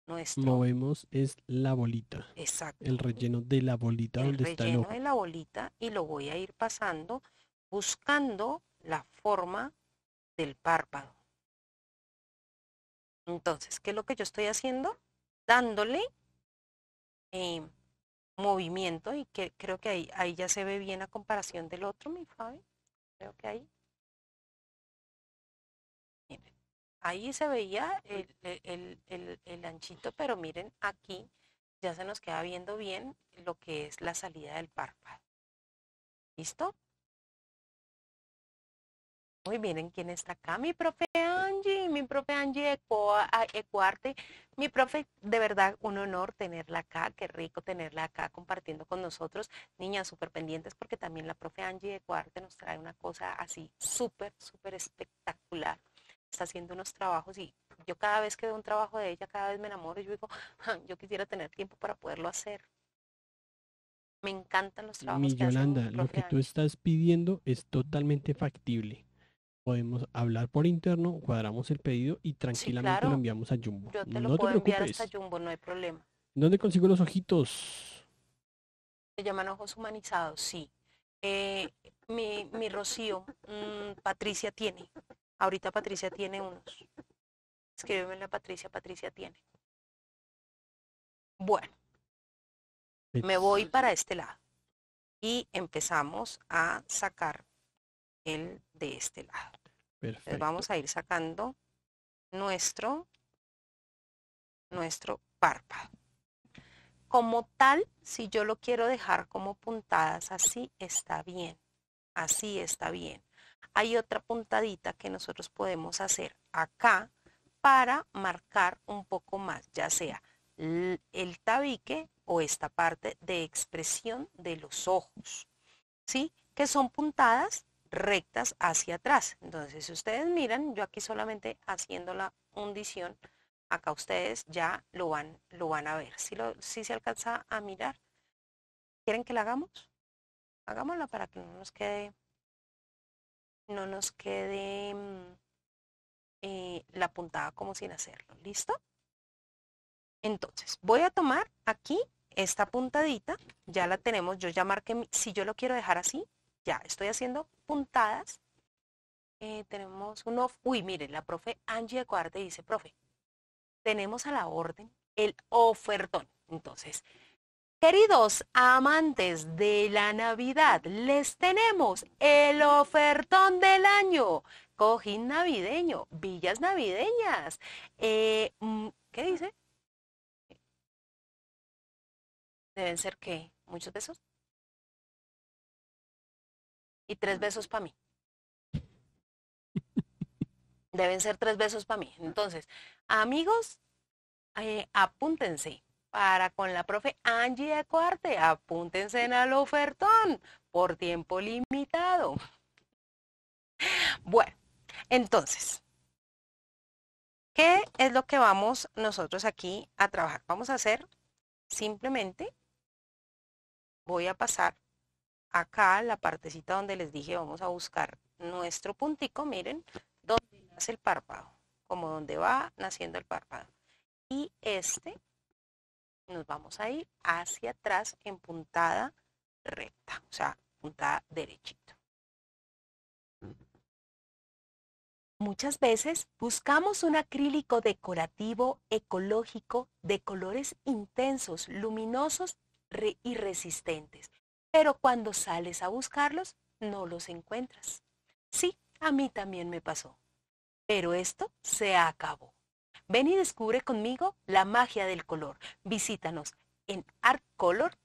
nuestro... Movemos es la bolita. Exacto. El relleno de la bolita el donde está el de la bolita y lo voy a ir pasando buscando la forma del párpado. Entonces, ¿qué es lo que yo estoy haciendo? dándole eh, movimiento y que creo que ahí, ya se ve bien a comparación del otro, mi Fabi. Creo que ahí. ahí se veía el, el, el anchito, pero miren aquí ya se nos queda viendo bien lo que es la salida del párpado. ¿Listo? Muy bien, ¿quién está acá? Mi profe Angie, mi profe Angie Ecuarte. Mi profe, de verdad, un honor tenerla acá, qué rico tenerla acá compartiendo con nosotros. Niñas, súper pendientes porque también la profe Angie Ecuarte nos trae una cosa así súper, súper espectacular. Está haciendo unos trabajos y yo cada vez que veo un trabajo de ella, cada vez me enamoro y yo digo, ah, yo quisiera tener tiempo para poderlo hacer. Me encantan los trabajos. Mi Yolanda, lo que tú estás pidiendo es totalmente factible podemos hablar por interno, cuadramos el pedido y tranquilamente lo enviamos a Jumbo. Yo lo no puedo te preocupes. hasta Jumbo, no hay problema. ¿Dónde consigo los ojitos? Se llaman ojos humanizados, sí. Eh, mi, Rocío, mm, Patricia tiene. Ahorita Patricia tiene unos. Escríbeme la Patricia, Patricia tiene. Bueno, pues me voy para este lado y empezamos a sacar el de este lado vamos a ir sacando nuestro, nuestro párpado. Como tal, si yo lo quiero dejar como puntadas, así está bien. Así está bien. Hay otra puntadita que nosotros podemos hacer acá para marcar un poco más, ya sea el tabique o esta parte de expresión de los ojos, ¿sí? Que son puntadas rectas hacia atrás. Entonces, si ustedes miran, yo aquí solamente haciendo la undición acá ustedes ya lo van, lo van a ver. Si, lo, si se alcanza a mirar, ¿quieren que la hagamos? Hagámosla para que no nos quede, no nos quede mm, eh, la puntada como sin hacerlo. ¿Listo? Entonces, voy a tomar aquí esta puntadita, ya la tenemos, yo ya marqué, si yo lo quiero dejar así, ya, estoy haciendo puntadas. Eh, tenemos un Uy, miren, la profe Angie Cuarte dice, profe, tenemos a la orden el ofertón. Entonces, queridos amantes de la Navidad, les tenemos el ofertón del año. Cojín navideño, villas navideñas. Eh, mm, ¿Qué dice? Deben ser que muchos besos? y tres besos para mí. Deben ser tres besos para mí. Entonces, amigos, eh, apúntense para con la profe Angie de Cuarte. Apúntense en al ofertón por tiempo limitado. Bueno, entonces, ¿qué es lo que vamos nosotros aquí a trabajar? Vamos a hacer simplemente, voy a pasar acá la partecita donde les dije vamos a buscar nuestro puntico, miren, donde nace el párpado, como donde va naciendo el párpado. Y este nos vamos a ir hacia atrás en puntada recta, o sea, puntada derechito. Muchas veces buscamos un acrílico decorativo, ecológico, de colores intensos, luminosos y resistentes pero cuando sales a buscarlos no los encuentras. Sí, a mí también me pasó. Pero esto se acabó. Ven y descubre conmigo la magia del color. Visítanos en ArtColor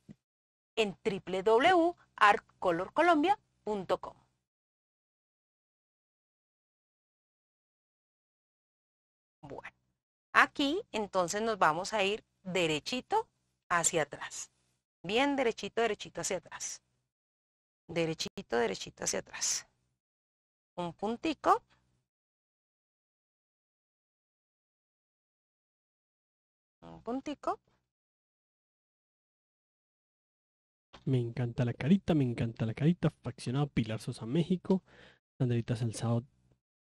en www.artcolorcolombia.com. Bueno, aquí entonces nos vamos a ir derechito hacia atrás. Bien derechito, derechito hacia atrás. Derechito, derechito hacia atrás. Un puntico. Un puntico. Me encanta la carita, me encanta la carita. Faccionado Pilar Sosa México. Sanderita Salzado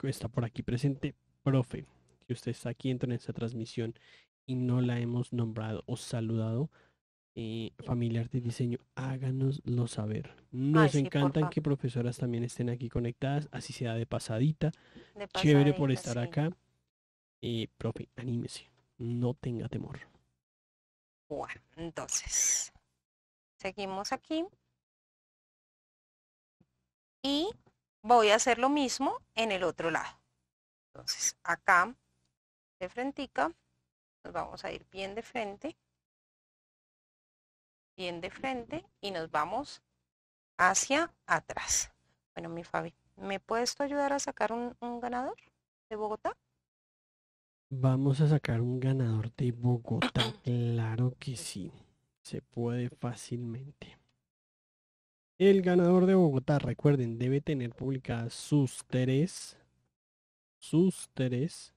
está por aquí presente. Profe, que usted está aquí entra en esta transmisión y no la hemos nombrado o saludado, y eh, familiar de diseño, háganoslo saber. Nos encantan que profesoras también estén aquí conectadas, así sea de pasadita. De Chévere por estar acá. y eh, profe, anímese, no tenga temor. Bueno, entonces, seguimos aquí. Y voy a hacer lo mismo en el otro lado. Entonces, acá, de frentica, nos vamos a ir bien de frente bien de frente y nos vamos hacia atrás. Bueno, mi Fabi, ¿me puedes tú ayudar a sacar un, ganador de Bogotá? Vamos a sacar un ganador de Bogotá, claro que sí, se puede fácilmente. El ganador de Bogotá, recuerden, debe tener publicadas sus tres, sus tres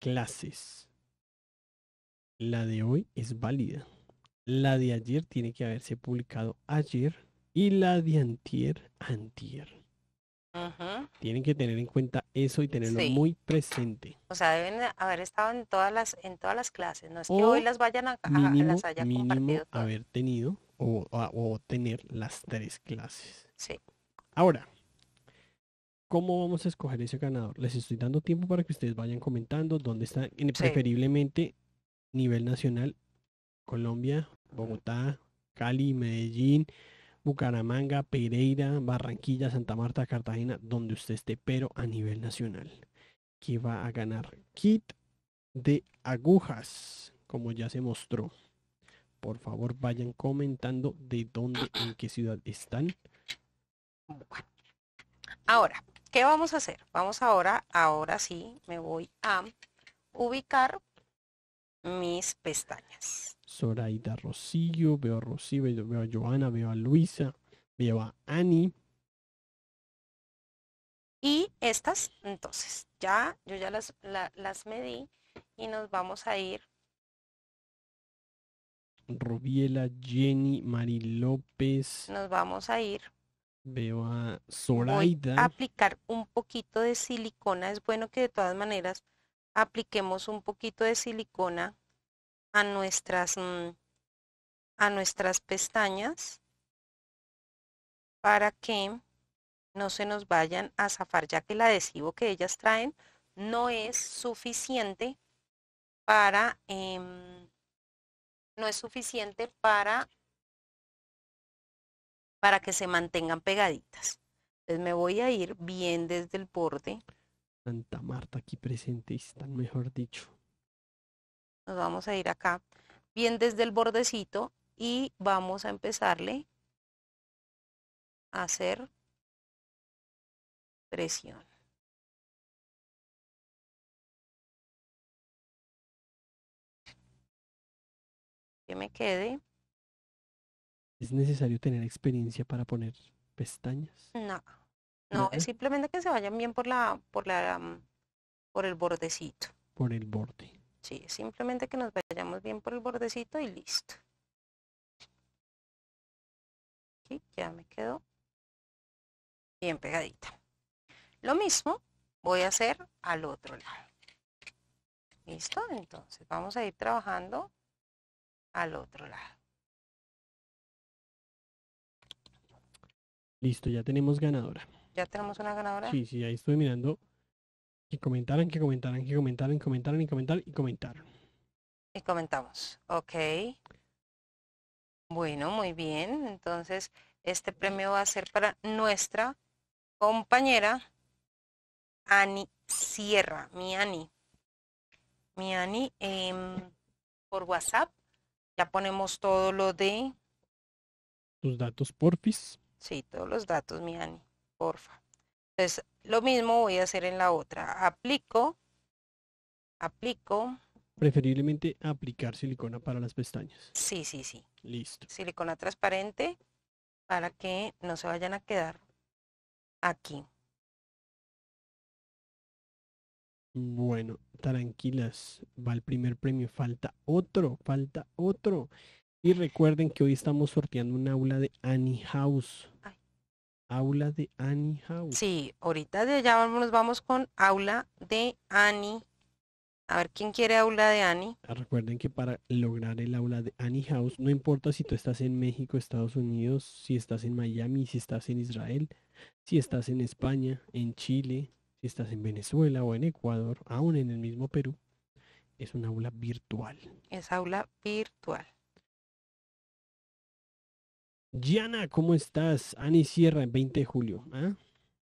clases la de hoy es válida. La de ayer tiene que haberse publicado ayer y la de antier, antier. Tienen que tener en cuenta eso y tenerlo muy presente. O sea, deben haber estado en todas las en todas las clases. No es que hoy las vayan a, las haya haber tenido o, o, tener las tres clases. Sí. Ahora, ¿cómo vamos a escoger ese ganador? Les estoy dando tiempo para que ustedes vayan comentando dónde están, preferiblemente nivel nacional, Colombia, Bogotá, Cali, Medellín, Bucaramanga, Pereira, Barranquilla, Santa Marta, Cartagena, donde usted esté, pero a nivel nacional. Que va a ganar kit de agujas, como ya se mostró. Por favor, vayan comentando de dónde, en qué ciudad están. Ahora, ¿qué vamos a hacer? Vamos ahora, ahora sí, me voy a ubicar mis pestañas. Zoraida Rocillo, veo a Rocío, veo a Joana, veo a Luisa, veo a Ani. Y estas, entonces, ya, yo ya las, las medí y nos vamos a ir. Rubiela, Jenny, Mari López. Nos vamos a ir. Veo a Zoraida. a aplicar un poquito de silicona. Es bueno que de todas maneras apliquemos un poquito de silicona a nuestras, mm, a nuestras pestañas para que no se nos vayan a zafar, ya que el adhesivo que ellas traen no es suficiente para, em, no es suficiente para, para que se mantengan pegaditas. Entonces me voy a ir bien desde el borde Santa Marta aquí presente y están, mejor dicho. Nos vamos a ir acá, bien desde el bordecito y vamos a empezarle a hacer presión. Que me quede. ¿Es necesario tener experiencia para poner pestañas? No. No, es simplemente que se vayan bien por la, por la, mm, por el bordecito. Por el borde. Sí, simplemente que nos vayamos bien por el bordecito y listo. Aquí ya me quedó bien pegadita. Lo mismo voy a hacer al otro lado. ¿Listo? Entonces vamos a ir trabajando al otro lado. Listo, ya tenemos ganadora. ¿Ya tenemos una ganadora? Sí, sí, ahí estoy mirando. Que comentaran, que comentaran, que comentaran, comentaran y comentar y comentar. Y comentamos. Ok. Bueno, muy bien. Entonces, este premio va a ser para nuestra compañera Ani Sierra, mi Ani. Mi Ani, em, por WhatsApp ya ponemos todo lo de... Tus datos, porfis. Sí, todos los datos, mi Ani porfa. Entonces, lo mismo voy a hacer en la otra. Aplico, aplico. Preferiblemente aplicar silicona para las pestañas. Sí, sí, sí. Listo. Silicona transparente para que no se vayan a quedar aquí. Bueno, tranquilas, va el primer premio, falta otro, falta otro. Y recuerden que hoy estamos sorteando un aula de Annie House. Aula de Annie House. Sí, ahorita de allá vamos, nos vamos con Aula de Annie. A ver, ¿quién quiere Aula de Annie? Ah, recuerden que para lograr el Aula de Annie House, no importa si tú estás en México, Estados Unidos, si estás en Miami, si estás en Israel, si estás en España, en Chile, si estás en Venezuela o en Ecuador, aún en el mismo Perú, es un aula virtual. Es aula virtual. Gianna, ¿cómo estás? Ani Sierra, el 20 de julio. ¿eh?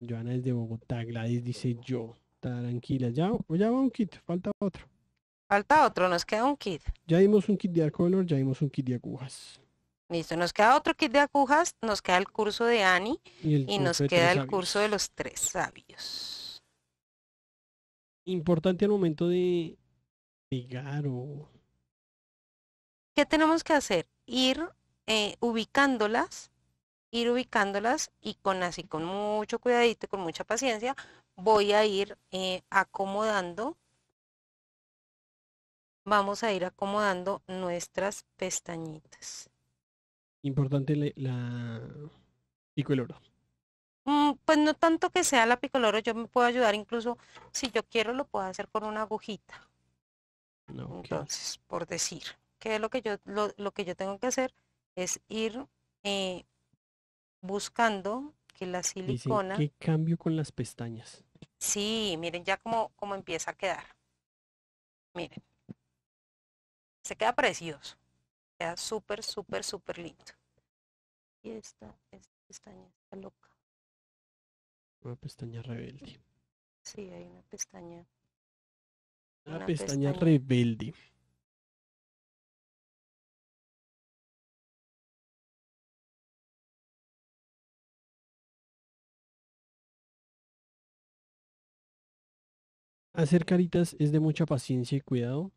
Joana es de Bogotá. Gladys dice yo. Tranquila, ya, ya va un kit, falta otro. Falta otro, nos queda un kit. Ya dimos un kit de color ya dimos un kit de agujas. Listo, nos queda otro kit de agujas, nos queda el curso de Ani y, nos queda el curso de los tres sabios. Importante al momento de pegar o... ¿Qué tenemos que hacer? Ir eh, ubicándolas, ir ubicándolas y con así, con mucho cuidadito y con mucha paciencia, voy a ir eh, acomodando, vamos a ir acomodando nuestras pestañitas. Importante la, picoloro. Mm, pues no tanto que sea la picoloro, yo me puedo ayudar incluso, si yo quiero lo puedo hacer con una agujita. No, Entonces, por decir, que es lo que yo, lo que yo tengo que hacer? es ir eh, buscando que la silicona... Dicen, ¿Qué cambio con las pestañas? Sí, miren ya cómo, cómo empieza a quedar. Miren. Se queda precioso. Queda súper, súper, súper lindo. Y esta, pestaña está loca. Una pestaña rebelde. Sí, hay una pestaña. Una, pestaña rebelde. Hacer caritas es de mucha paciencia y cuidado.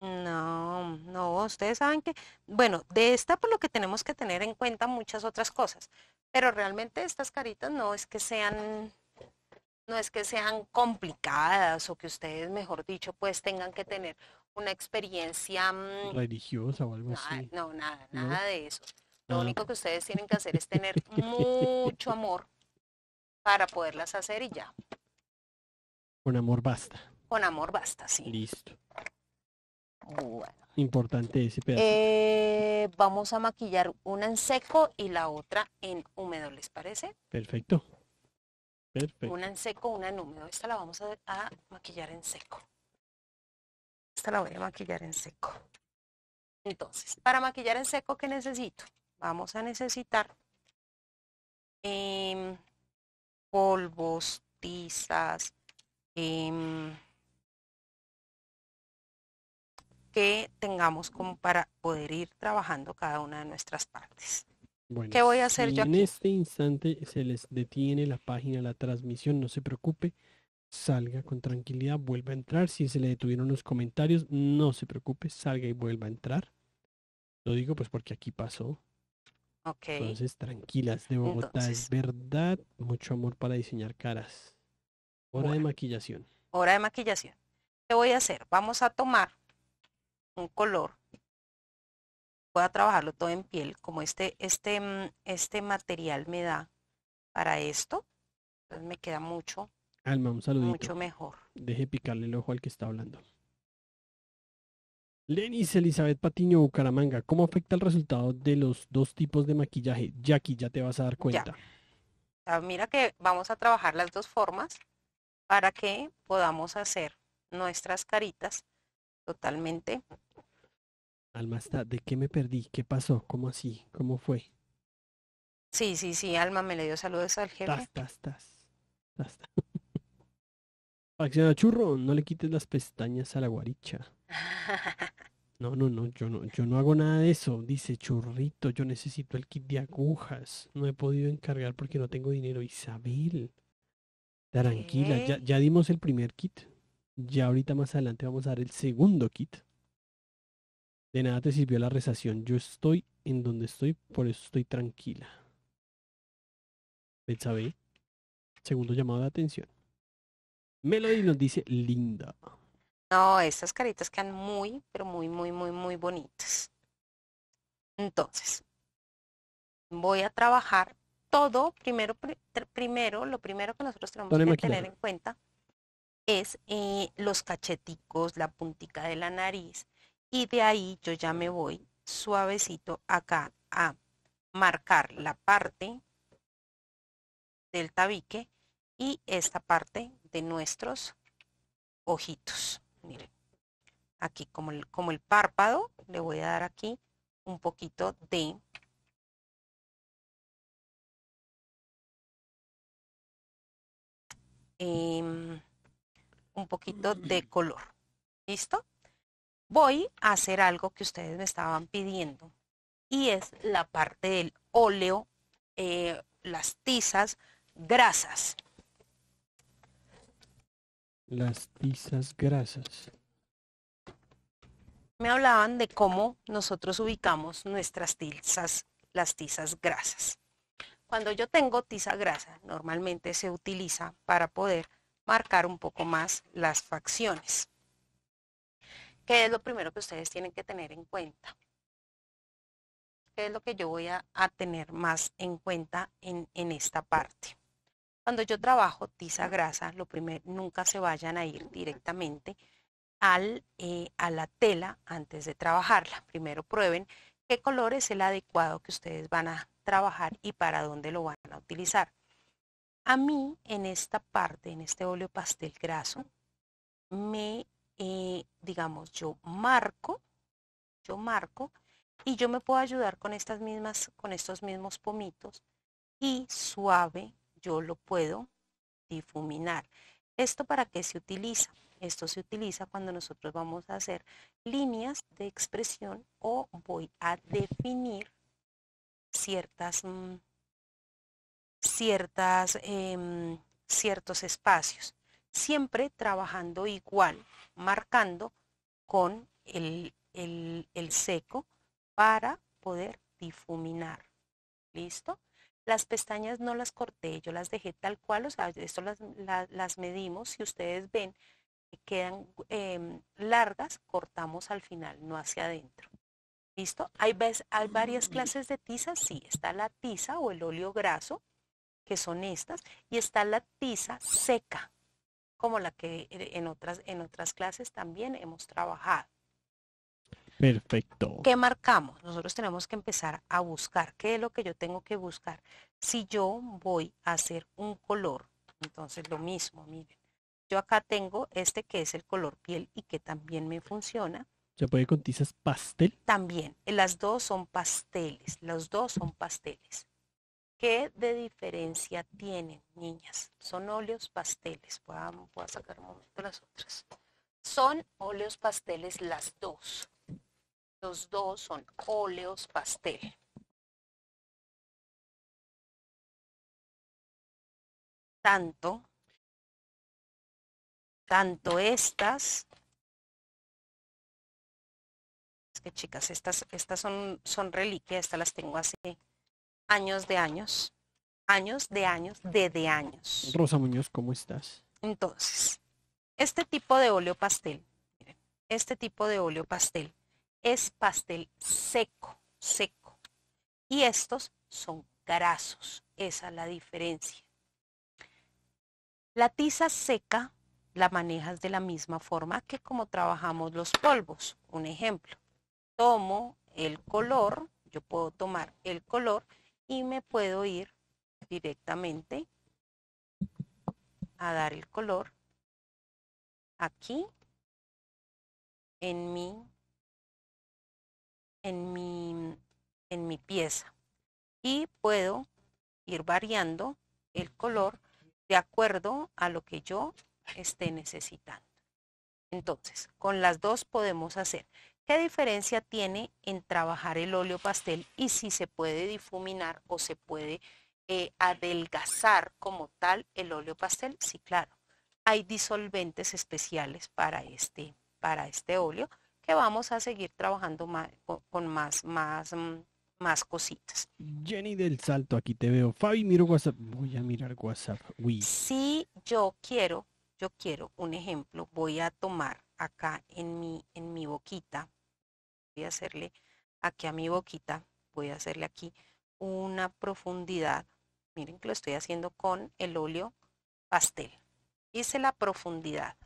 No, no, ustedes saben que, bueno, de esta por lo que tenemos que tener en cuenta muchas otras cosas, pero realmente estas caritas no es que sean, no es que sean complicadas o que ustedes, mejor dicho, pues tengan que tener una experiencia mm, religiosa o algo así. No, nada, nada de eso. Lo ah. único que ustedes tienen que hacer es tener mucho amor para poderlas hacer y ya. Con amor basta. Con amor basta, sí. Listo. Bueno. Importante ese pedazo. Eh, vamos a maquillar una en seco y la otra en húmedo, ¿les parece? Perfecto. Perfecto. Una en seco, una en húmedo. Esta la vamos a, maquillar en seco. Esta la voy a maquillar en seco. Entonces, para maquillar en seco, ¿qué necesito? Vamos a necesitar em, polvos, tizas, Em, que tengamos como para poder ir trabajando cada una de nuestras partes. Bueno, voy a hacer yo? En este instante se les detiene la página, la transmisión, no se preocupe, salga con tranquilidad, vuelva a entrar. Si se le detuvieron los comentarios, no se preocupe, salga y vuelva a entrar. Lo digo pues porque aquí pasó. Okay. Entonces, tranquilas, de Bogotá es verdad, mucho amor para diseñar caras. Hora de maquillación. Hora de maquillación. ¿Qué voy a hacer? Vamos a tomar un color. Voy a trabajarlo todo en piel, como este, este, mm, este material me da para esto. Entonces me queda mucho. Alma, un saludito. Mucho mejor. Deje picarle el ojo al que está hablando. Lenis Elizabeth Patiño Bucaramanga, ¿cómo afecta el resultado de los dos tipos de maquillaje? Jackie, ya te vas a dar cuenta. Ah, mira que vamos a trabajar las dos formas para que podamos hacer nuestras caritas totalmente. Alma está, ¿de qué me perdí? ¿Qué pasó? ¿Cómo así? ¿Cómo fue? Sí, sí, sí, Alma me le dio saludos al jefe. Tas, tas, tas. Acción churro, no le quites las pestañas a la guaricha. No, no, no, yo no, yo no hago nada de eso. Dice churrito, yo necesito el kit de agujas. No he podido encargar porque no tengo dinero. Isabel. Tranquila, ya, dimos el primer kit. Ya ahorita más adelante vamos a dar el segundo kit. De nada te sirvió la rezación. Yo estoy en donde estoy, por eso estoy tranquila. sabe. segundo llamado de atención. Melody nos dice linda. No, esas caritas quedan muy, pero muy, muy, muy, muy bonitas. Entonces, voy a trabajar todo, primero, primero, lo primero que nosotros tenemos que tener en cuenta es eh, los cacheticos, la puntica de la nariz. Y de ahí yo ya me voy suavecito acá a marcar la parte del tabique y esta parte de nuestros ojitos. Miren, aquí como el, como el párpado, le voy a dar aquí un poquito de Em, un poquito de color. ¿Listo? Voy a hacer algo que ustedes me estaban pidiendo y es la parte del óleo, eh, las tizas, grasas. Las tizas grasas. Me hablaban de cómo nosotros ubicamos nuestras tizas, las tizas grasas. Cuando yo tengo tiza grasa, normalmente se utiliza para poder marcar un poco más las facciones. ¿Qué es lo primero que ustedes tienen que tener en cuenta? ¿Qué es lo que yo voy a, tener más en cuenta en, esta parte? Cuando yo trabajo tiza grasa, lo primero, nunca se vayan a ir directamente al, eh, a la tela antes de trabajarla. Primero prueben qué color es el adecuado que ustedes van a trabajar y para dónde lo van a utilizar. A mí, en esta parte, en este óleo pastel graso, me, eh, digamos, yo marco, yo marco, y yo me puedo ayudar con estas mismas, con estos mismos pomitos, y suave yo lo puedo difuminar. ¿Esto para qué se utiliza? Esto se utiliza cuando nosotros vamos a hacer líneas de expresión o voy a definir ciertas, mm, ciertas, em, ciertos espacios, siempre trabajando igual, marcando con el, el, seco para poder difuminar. ¿Listo? Las pestañas no las corté, yo las dejé tal cual, o sea, esto las, las, medimos, si ustedes ven, quedan em, largas, cortamos al final, no hacia adentro. ¿Listo? Hay, hay varias clases de tiza, sí, está la tiza o el óleo graso, que son estas, y está la tiza seca, como la que eh, en otras, en otras clases también hemos trabajado. Perfecto. ¿Qué marcamos? Nosotros tenemos que empezar a buscar. ¿Qué es lo que yo tengo que buscar? Si yo voy a hacer un color, entonces lo mismo, miren. Yo acá tengo este que es el color piel y que también me funciona. ¿Se puede con tizas pastel? También, eh, las dos son pasteles, los dos son pasteles. ¿Qué de diferencia tienen, niñas? Son óleos pasteles. a sacar un momento las otras. Son óleos pasteles las dos. Los dos son óleos pastel. Tanto, tanto estas que chicas, estas, estas son, son reliquias, estas las tengo hace años de años, años de años, de años. Rosa Muñoz, ¿cómo estás? Entonces, este tipo de óleo pastel, este tipo de óleo pastel es pastel seco, seco. Y estos son grasos, esa es la diferencia. La tiza seca la manejas de la misma forma que como trabajamos los polvos, un ejemplo tomo el color, yo puedo tomar el color y me puedo ir directamente a dar el color aquí en mi en mi en mi pieza y puedo ir variando el color de acuerdo a lo que yo esté necesitando. Entonces, con las dos podemos hacer ¿Qué diferencia tiene en trabajar el óleo pastel y si se puede difuminar o se puede eh, adelgazar como tal el óleo pastel? Sí, claro. Hay disolventes especiales para este, para este óleo que vamos a seguir trabajando con más, más, mm, más cositas. Jenny del Salto, aquí te veo. Fabi, miro WhatsApp. Voy a mirar WhatsApp. Si Sí, yo quiero, yo quiero un ejemplo. Voy a tomar acá en mi, en mi boquita voy a hacerle aquí a mi boquita, voy a hacerle aquí una profundidad. Miren que lo estoy haciendo con el óleo pastel. Hice la profundidad.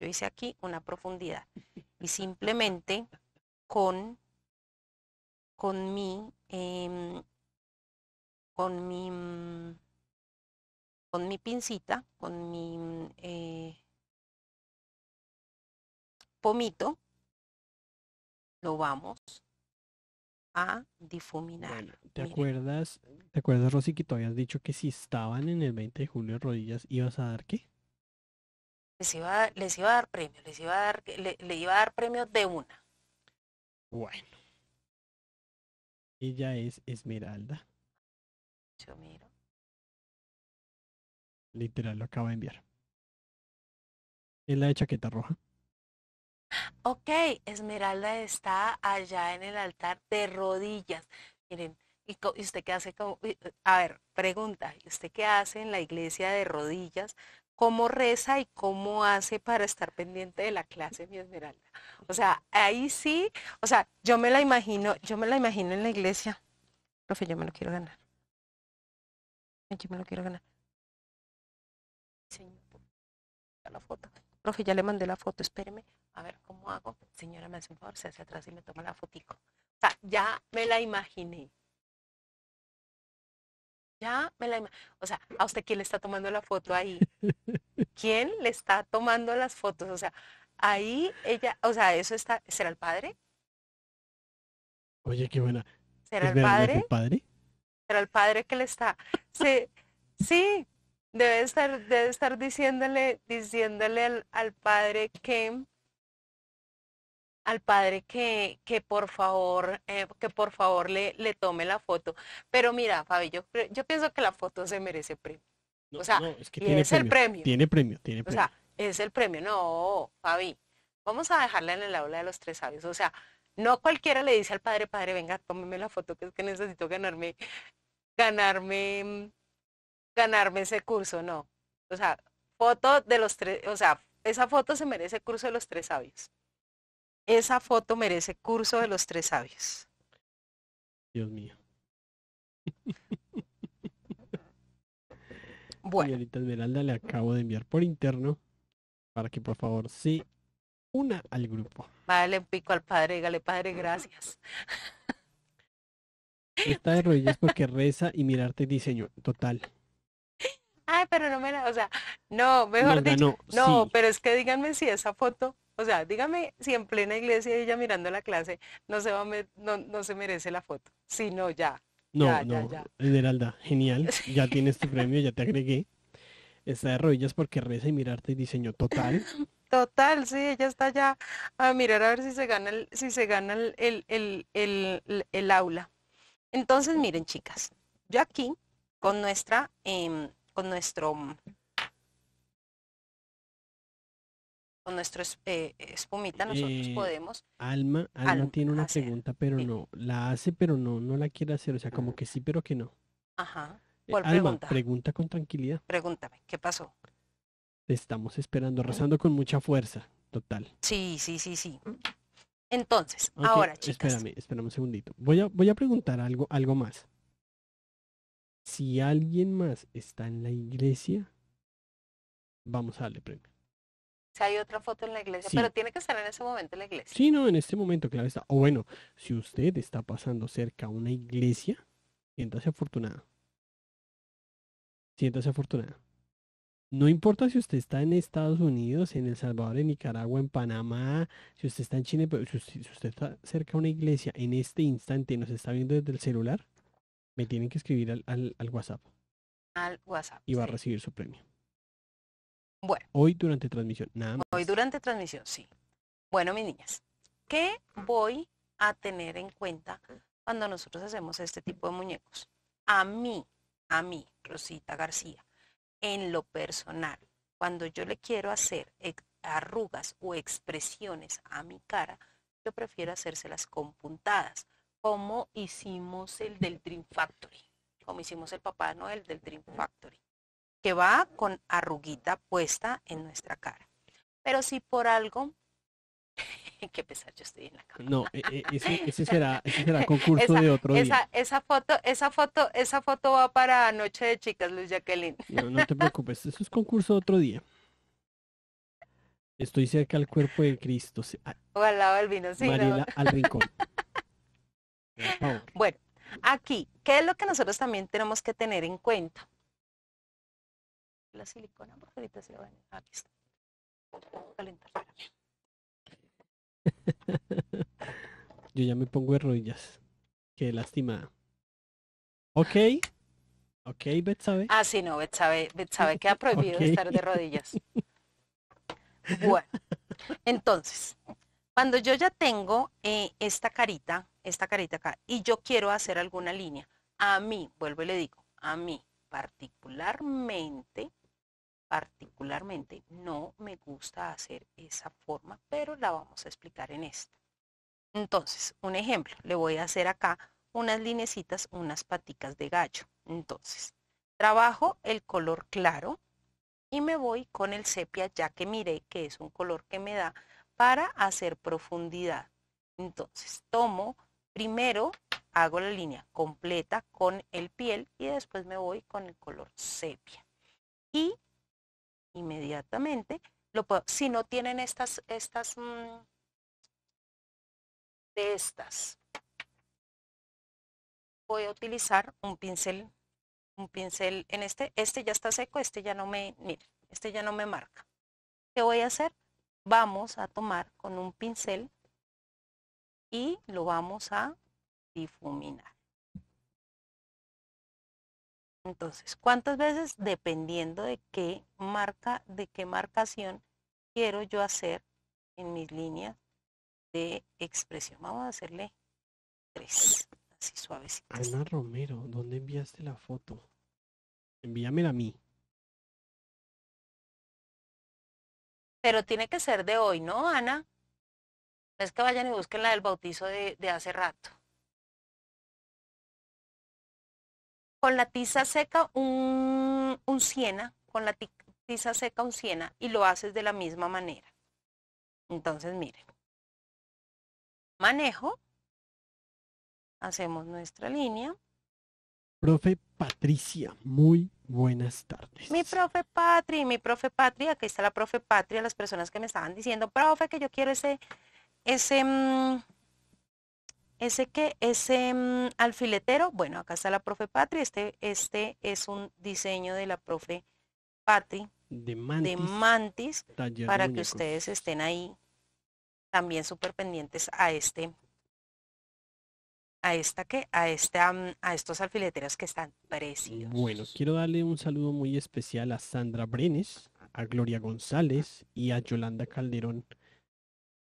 Yo hice aquí una profundidad. Y simplemente con, con mi, em, con mi, mm, con mi pincita, con mi mm, eh, pomito, vamos a difuminar. ¿te acuerdas, te acuerdas, Rosy, que todavía habías dicho que si estaban en el 20 de julio rodillas, ibas a dar qué? Les iba, a, les iba a dar premio les iba a dar, le, iba a dar premios de una. Bueno. Ella es Esmeralda. Yo Literal, lo acaba de enviar. Es la de chaqueta roja. Ok, Esmeralda está allá en el altar de rodillas. Miren, ¿y, usted qué hace? Como, eh, a ver, pregunta, ¿y usted qué hace en la iglesia de rodillas? ¿Cómo reza y cómo hace para estar pendiente de la clase, mi Esmeralda? O sea, ahí sí, o sea, yo me la imagino, yo me la imagino en la iglesia. Profe, yo me lo quiero ganar. Yo me lo quiero ganar. la foto. Profe, ya le mandé la foto, espéreme a ver cómo hago. Señora, me hace un favor, se hace atrás y me toma la fotico. O sea, ya me la imaginé. Ya me la O sea, ¿a usted quién le está tomando la foto ahí? ¿Quién le está tomando las fotos? O sea, ahí ella, o sea, eso está, ¿será el padre? Oye, qué buena. ¿Será pues el padre? padre? ¿Será el padre que le está? Sí, sí, debe estar, debe estar diciéndole, diciéndole al padre que al padre que, que por favor, eh, que por favor le, le tome la foto. Pero mira, Fabi, yo, pienso que la foto se merece premio. o sea, es, el premio. Tiene premio, tiene premio. O sea, es el premio. No, Fabi, vamos a dejarla en el aula de los tres sabios. O sea, no cualquiera le dice al padre, padre, venga, tómeme la foto, que es que necesito ganarme, ganarme, ganarme ese curso, no. O sea, foto de los tres, o sea, esa foto se merece el curso de los tres sabios. Esa foto merece curso de los tres sabios. Dios mío. Bueno. Señorita Esmeralda, le acabo de enviar por interno para que por favor sí, una al grupo. Vale, un pico al padre, dígale, padre, gracias. Está de rodillas porque reza y mirarte diseño, total. Ay, pero no me la, o sea, no, mejor dicho, no, pero es que díganme si esa foto o sea, dígame si en plena iglesia ella mirando la clase no se, va no, no se merece la foto, Si No, ya, no, ya, ya. Esmeralda, genial, ya tienes este tu premio, ya te agregué. Está de rodillas porque reza y mirarte y diseño total. Total, sí, ella está ya a mirar a ver si se gana el, si se gana el, el, aula. Entonces, miren, chicas, yo aquí con nuestra, em, con nuestro con nuestro eh, espumita nosotros eh, podemos. Alma, Alma, tiene una pregunta, pero no, la hace, pero no, no la quiere hacer, o sea, como que sí, pero que no. Ajá. Eh, Alma, pregunta? con tranquilidad. Pregúntame, ¿qué pasó? estamos esperando, rezando con mucha fuerza, total. Sí, sí, sí, sí. Entonces, ahora, chicas. Espérame, espérame un segundito. Voy a, voy a preguntar algo, algo más. Si alguien más está en la iglesia, vamos a darle premio hay otra foto en la iglesia, pero tiene que estar en ese momento en la iglesia. Sí, no, en este momento, claro está. O bueno, si usted está pasando cerca a una iglesia, siéntase afortunada. Siéntase afortunada. No importa si usted está en Estados Unidos, en El Salvador, en Nicaragua, en Panamá, si usted está en Chile, pero si usted está cerca a una iglesia en este instante y nos está viendo desde el celular, me tienen que escribir al, WhatsApp. Al WhatsApp. Y va a recibir su premio. Bueno. Hoy durante transmisión, nada más. Hoy durante transmisión, sí. Bueno, mis niñas, ¿qué voy a tener en cuenta cuando nosotros hacemos este tipo de muñecos? A mí, a mí, Rosita García, en lo personal, cuando yo le quiero hacer arrugas o expresiones a mi cara, yo prefiero hacérselas con puntadas, como hicimos el del Dream Factory, como hicimos el Papá Noel del Dream Factory que va con arruguita puesta en nuestra cara. Pero si por algo qué pesar, yo estoy en la cara. No, e, e, ese, será, concurso de otro día. Esa foto, esa foto, esa foto va para Noche de Chicas, Luis Jacqueline. No, no te preocupes, eso es concurso de otro día. Estoy cerca al cuerpo de Cristo. O al lado del vino, sí. al rincón. Bueno, aquí, ¿qué es lo que nosotros también tenemos que tener en cuenta? la silicona a ah, Yo ya me pongo de rodillas. Qué lástima. Ok. Ok, Betsabe. Ah, sí, no, sabe que queda prohibido estar de rodillas. Bueno, entonces, cuando yo ya tengo eh, esta carita, esta carita acá, y yo quiero hacer alguna línea, a mí, vuelvo y le digo, a mí particularmente, particularmente no me gusta hacer esa forma, pero la vamos a explicar en esta. Entonces, un ejemplo, le voy a hacer acá unas linecitas, unas paticas de gallo. Entonces, trabajo el color claro y me voy con el sepia ya que miré que es un color que me da para hacer profundidad. Entonces, tomo primero, hago la línea completa con el piel y después me voy con el color sepia. Y inmediatamente. Lo puedo, si no tienen estas, estas, mm, de estas, voy a utilizar un pincel, un pincel en este, este ya está seco, este ya no me, mire, este ya no me marca. ¿Qué voy a hacer? Vamos a tomar con un pincel y lo vamos a difuminar. Entonces, ¿cuántas veces? Dependiendo de qué marca, de qué marcación quiero yo hacer en mis líneas de expresión. Vamos a hacerle tres, así suavecito. Ana Romero, ¿dónde enviaste la foto? Envíamela a mí. Pero tiene que ser de hoy, ¿no, Ana? No es que vayan y busquen la del bautizo de, de hace rato. con la tiza seca un, un siena, con la tiza seca un siena y lo haces de la misma manera. Entonces, miren. Manejo. Hacemos nuestra línea. Profe Patricia, muy buenas tardes. Mi profe Patri, mi profe Patria, aquí está la profe Patria, las personas que me estaban diciendo, profe, que yo quiero ese, ese, mm, ese que ese mm, alfiletero, bueno, acá está la profe Patri, este, este es un diseño de la profe Patri de Mantis, para que ustedes estén ahí también súper pendientes a este a esta que a este a estos alfileteros que están preciosos. Bueno, quiero darle un saludo muy especial a Sandra Brenes, a Gloria González y a Yolanda Calderón.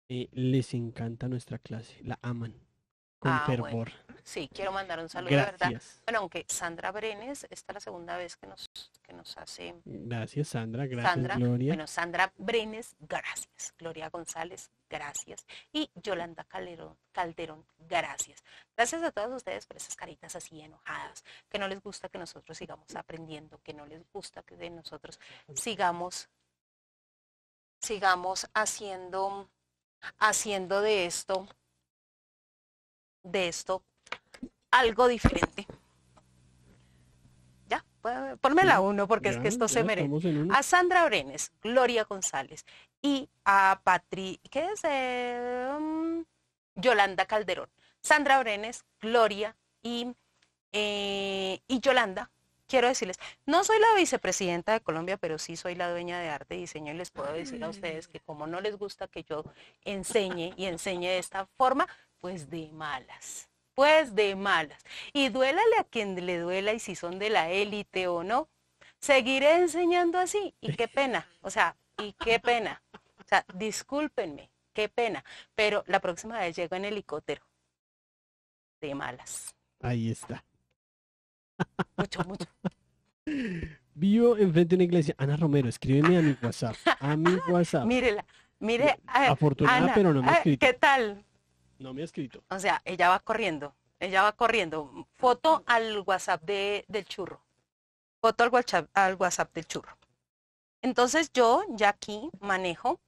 Eh, les encanta nuestra clase, la aman con ah, Sí, quiero mandar un saludo, Gracias. verdad. Bueno, aunque Sandra Brenes, esta es la segunda vez que nos, que nos hace. Gracias, Sandra. Gracias, Sandra. Gloria. Bueno, Sandra Brenes, gracias. Gloria González, gracias. Y Yolanda Calderón, Calderón, gracias. Gracias a todos ustedes por esas caritas así enojadas, que no les gusta que nosotros sigamos aprendiendo, que no les gusta que de nosotros sigamos, sigamos haciendo, haciendo de esto de esto algo diferente. Ya, pues, ponme la uno porque es que esto se merece. A Sandra Orenes, Gloria González y a Patri, ¿qué es? Eh, um, Yolanda Calderón. Sandra Orenes, Gloria y, eh, y Yolanda. Quiero decirles, no soy la vicepresidenta de Colombia, pero sí soy la dueña de arte y diseño y les puedo decir a ustedes que como no les gusta que yo enseñe y enseñe de esta forma, pues de malas, pues de malas. Y duélale a quien le duela y si son de la élite o no, seguiré enseñando así. Y qué pena, o sea, y qué pena. O sea, discúlpenme, qué pena. Pero la próxima vez llego en helicóptero. De malas. Ahí está. Mucho, mucho. Vivo enfrente de una iglesia. Ana Romero, escríbeme a mi WhatsApp. A mi WhatsApp. Mírela. Mire, a afortunada, pero no me escribe. ¿Qué tal? No me ha escrito. O sea, ella va corriendo, ella va corriendo. Foto al WhatsApp de, del churro. Foto al WhatsApp, al WhatsApp del churro. Entonces yo ya aquí manejo,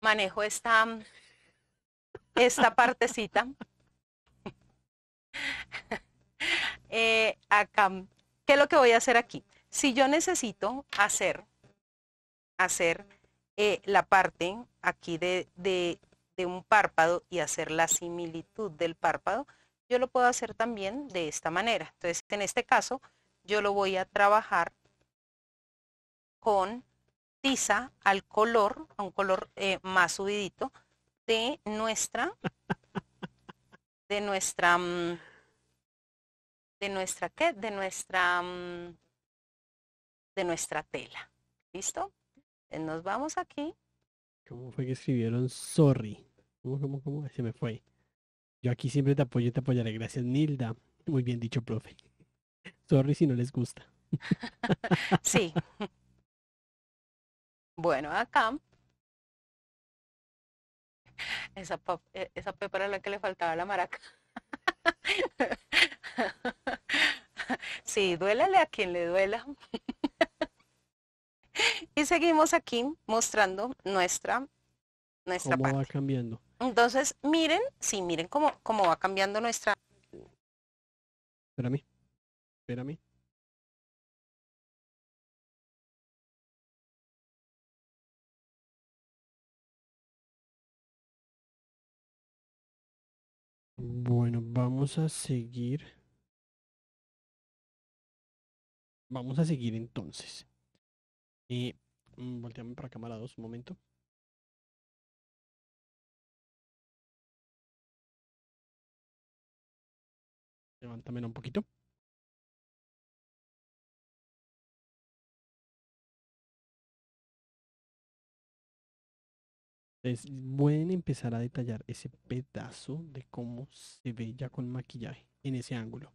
manejo esta, esta partecita. Eh, acá, ¿qué es lo que voy a hacer aquí? Si yo necesito hacer, hacer eh, la parte aquí de, de de un párpado y hacer la similitud del párpado, yo lo puedo hacer también de esta manera. Entonces, en este caso, yo lo voy a trabajar con tiza al color, a un color eh, más subidito, de nuestra, de nuestra, mm, de nuestra, ¿qué? De nuestra, mm, de nuestra tela. ¿Listo? Nos vamos aquí. ¿Cómo fue que escribieron sorry? ¿Cómo, cómo, cómo? Se me fue. Yo aquí siempre te apoyo y te apoyaré. Gracias, Nilda. Muy bien dicho, profe. Sorry si no les gusta. sí. Bueno, acá. Esa, e, esa a la que le faltaba la maraca. Sí, duélale a quien le duela. Y seguimos aquí mostrando nuestra va cambiando? Entonces, miren, sí, miren cómo, cómo va cambiando nuestra... Espérame, espérame. Bueno, vamos a seguir. Vamos a seguir entonces. Y eh, mm, volteame para cámara dos un momento. Levántame un poquito. Es bueno empezar a detallar ese pedazo de cómo se ve ya con maquillaje en ese ángulo.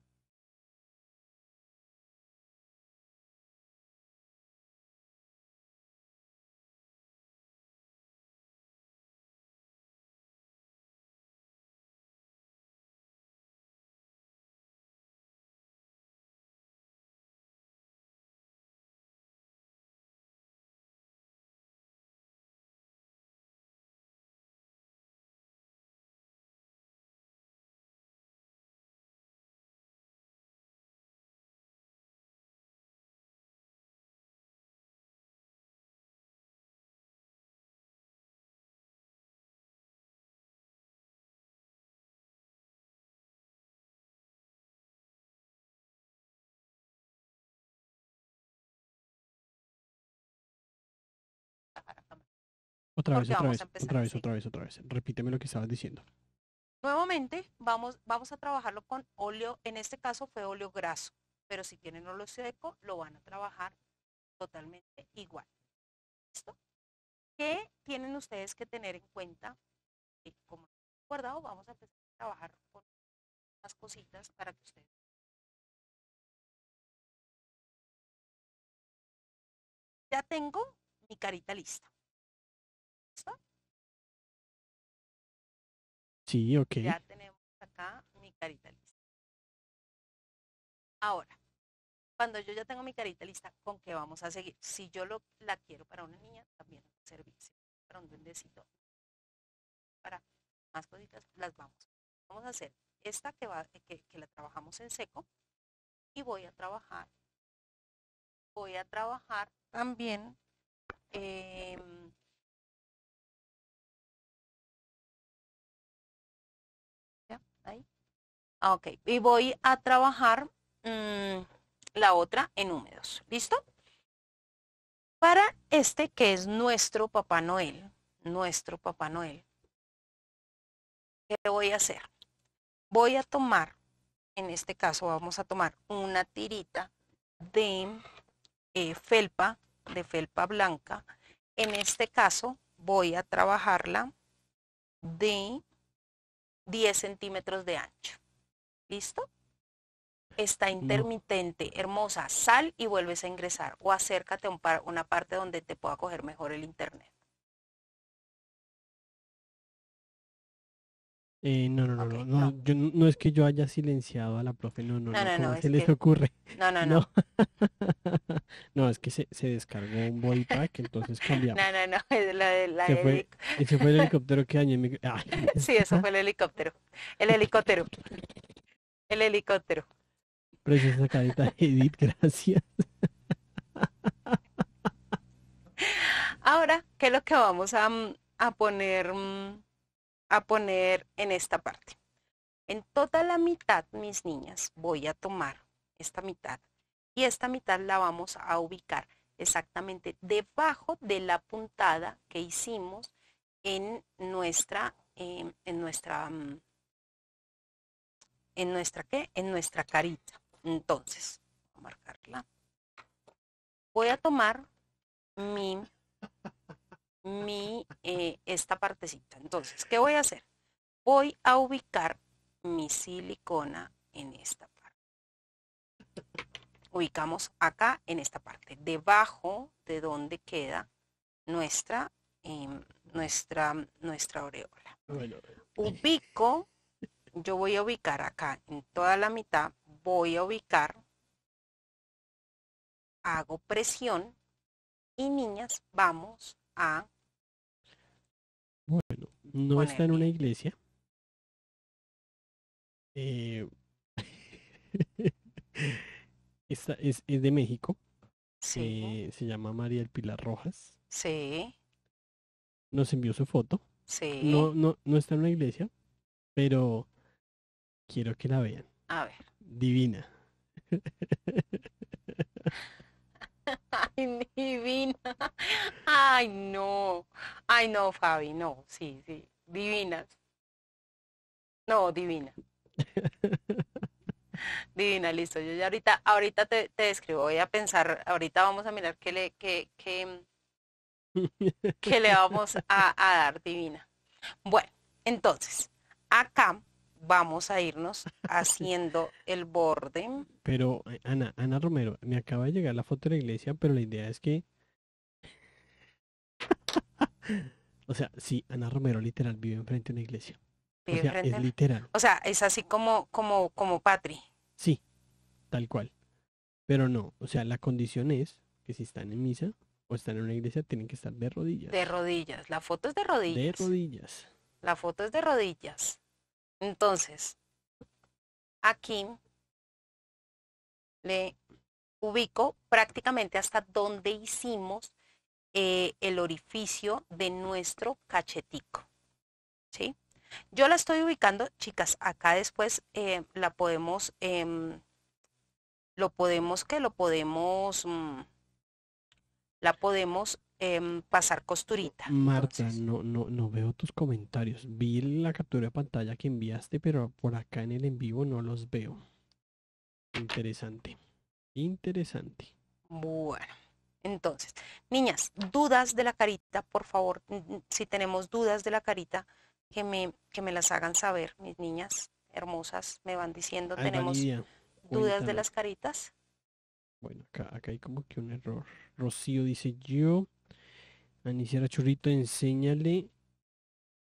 Otra vez, otra vez, otra vez, Repíteme lo que estabas diciendo. Nuevamente, vamos, vamos a trabajarlo con óleo, en este caso fue óleo graso, pero si tienen óleo seco, lo van a trabajar totalmente igual. ¿Listo? ¿Qué tienen ustedes que tener en cuenta? Eh, como como guardado, vamos a empezar a trabajar con las cositas para que ustedes ya tengo mi carita lista. Sí, ok. Ya tenemos acá mi carita lista. Ahora, cuando yo ya tengo mi carita lista, ¿con qué vamos a seguir? Si yo lo, la quiero para una niña, también servicio, para un duendecito, para más cositas, las vamos. Vamos a hacer esta que, va, eh, que, la trabajamos en seco y voy a trabajar, voy a trabajar también em, Ah, ok, y voy a trabajar mm, la otra en húmedos. ¿Listo? Para este que es nuestro Papá Noel, nuestro Papá Noel, ¿qué voy a hacer? Voy a tomar, en este caso vamos a tomar una tirita de eh, felpa, de felpa blanca. En este caso voy a trabajarla de 10 centímetros de ancho. ¿Listo? Está mm. intermitente, hermosa, sal y vuelves a ingresar o acércate a un par, una parte donde te pueda coger mejor el internet. Eh, no, no, no, no, no, no es que yo haya silenciado a la profe, no, no, no, no, se les ocurre? No, no, no. No, es que se, descargó un body pack, entonces cambiamos. No, no, no, la, de, la helicóptero que la sí, eso fue el helicóptero, el helicóptero el helicóptero. Preciosa carita Edith, gracias. Ahora, ¿qué es lo que vamos a, mm, poner mm, a poner en esta parte? En toda la mitad, mis niñas, voy a tomar esta mitad y esta mitad la vamos a ubicar exactamente debajo de la puntada que hicimos en nuestra, em, en nuestra mm, en nuestra qué? En nuestra carita. Entonces, voy a marcarla. Voy a tomar mi, mi eh, esta partecita. Entonces, ¿qué voy a hacer? Voy a ubicar mi silicona en esta parte. Ubicamos acá en esta parte, debajo de donde queda nuestra, em, nuestra, nuestra aureola. Ubico yo voy a ubicar acá en toda la mitad, voy a ubicar, hago presión y niñas, vamos a... Bueno, no está en una iglesia. Eh, es, es, de México. Sí. Eh, se llama María del Pilar Rojas. Sí. Nos envió su foto. Sí. No, no, no está en una iglesia, pero Quiero que la vean. A ver. Divina. Ay, divina. Ay, no. Ay, no, Fabi, no. Sí, sí. Divinas. No, divina. divina, listo. Yo ya ahorita, ahorita te, te describo. Voy a pensar, ahorita vamos a mirar qué le, qué, le vamos a dar, divina. Bueno, entonces, acá vamos a irnos haciendo el borde. Pero, eh, Ana, Ana Romero, me acaba de llegar la foto de la iglesia, pero la idea es que. o sea, sí, Ana Romero literal vive enfrente de una iglesia. es literal. O sea, es así como, como, como Patri. Sí, tal cual. Pero no, o sea, la condición es que si están en misa o están en una iglesia, tienen que estar de rodillas. De rodillas, la foto es de rodillas. De rodillas. La foto es de rodillas. Entonces, aquí le ubico prácticamente hasta donde hicimos eh, el orificio de nuestro cachetico. ¿sí? Yo la estoy ubicando, chicas, acá después eh, la podemos, em, lo podemos, que lo podemos, mm, la podemos Em, pasar costurita. Marta, no, no, no veo tus comentarios. Vi la captura de pantalla que enviaste, pero por acá en el en vivo no los veo. Interesante. Interesante. Bueno. Entonces, niñas, dudas de la carita, por favor, si tenemos dudas de la carita, que me, que me las hagan saber, mis niñas hermosas, me van diciendo, tenemos dudas de las caritas. Bueno, acá, acá hay como que un error. Rocío dice, yo Aniciara Churrito, enséñale.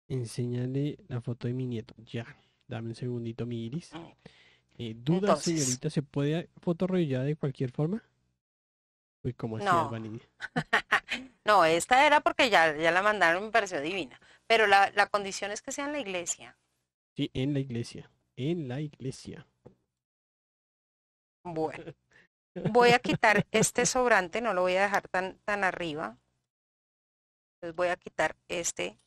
Enséñale la foto de mi nieto. Ya. Dame un segundito, mi iris. Eh, ¿Duda, señorita, se puede fotorrollar de cualquier forma? Uy, ¿cómo así, no. no, esta era porque ya, ya la mandaron, me pareció divina. Pero la, la condición es que sea en la iglesia. Sí, en la iglesia. En la iglesia. Bueno, voy a quitar este sobrante, no lo voy a dejar tan, tan arriba. Entonces voy a quitar este,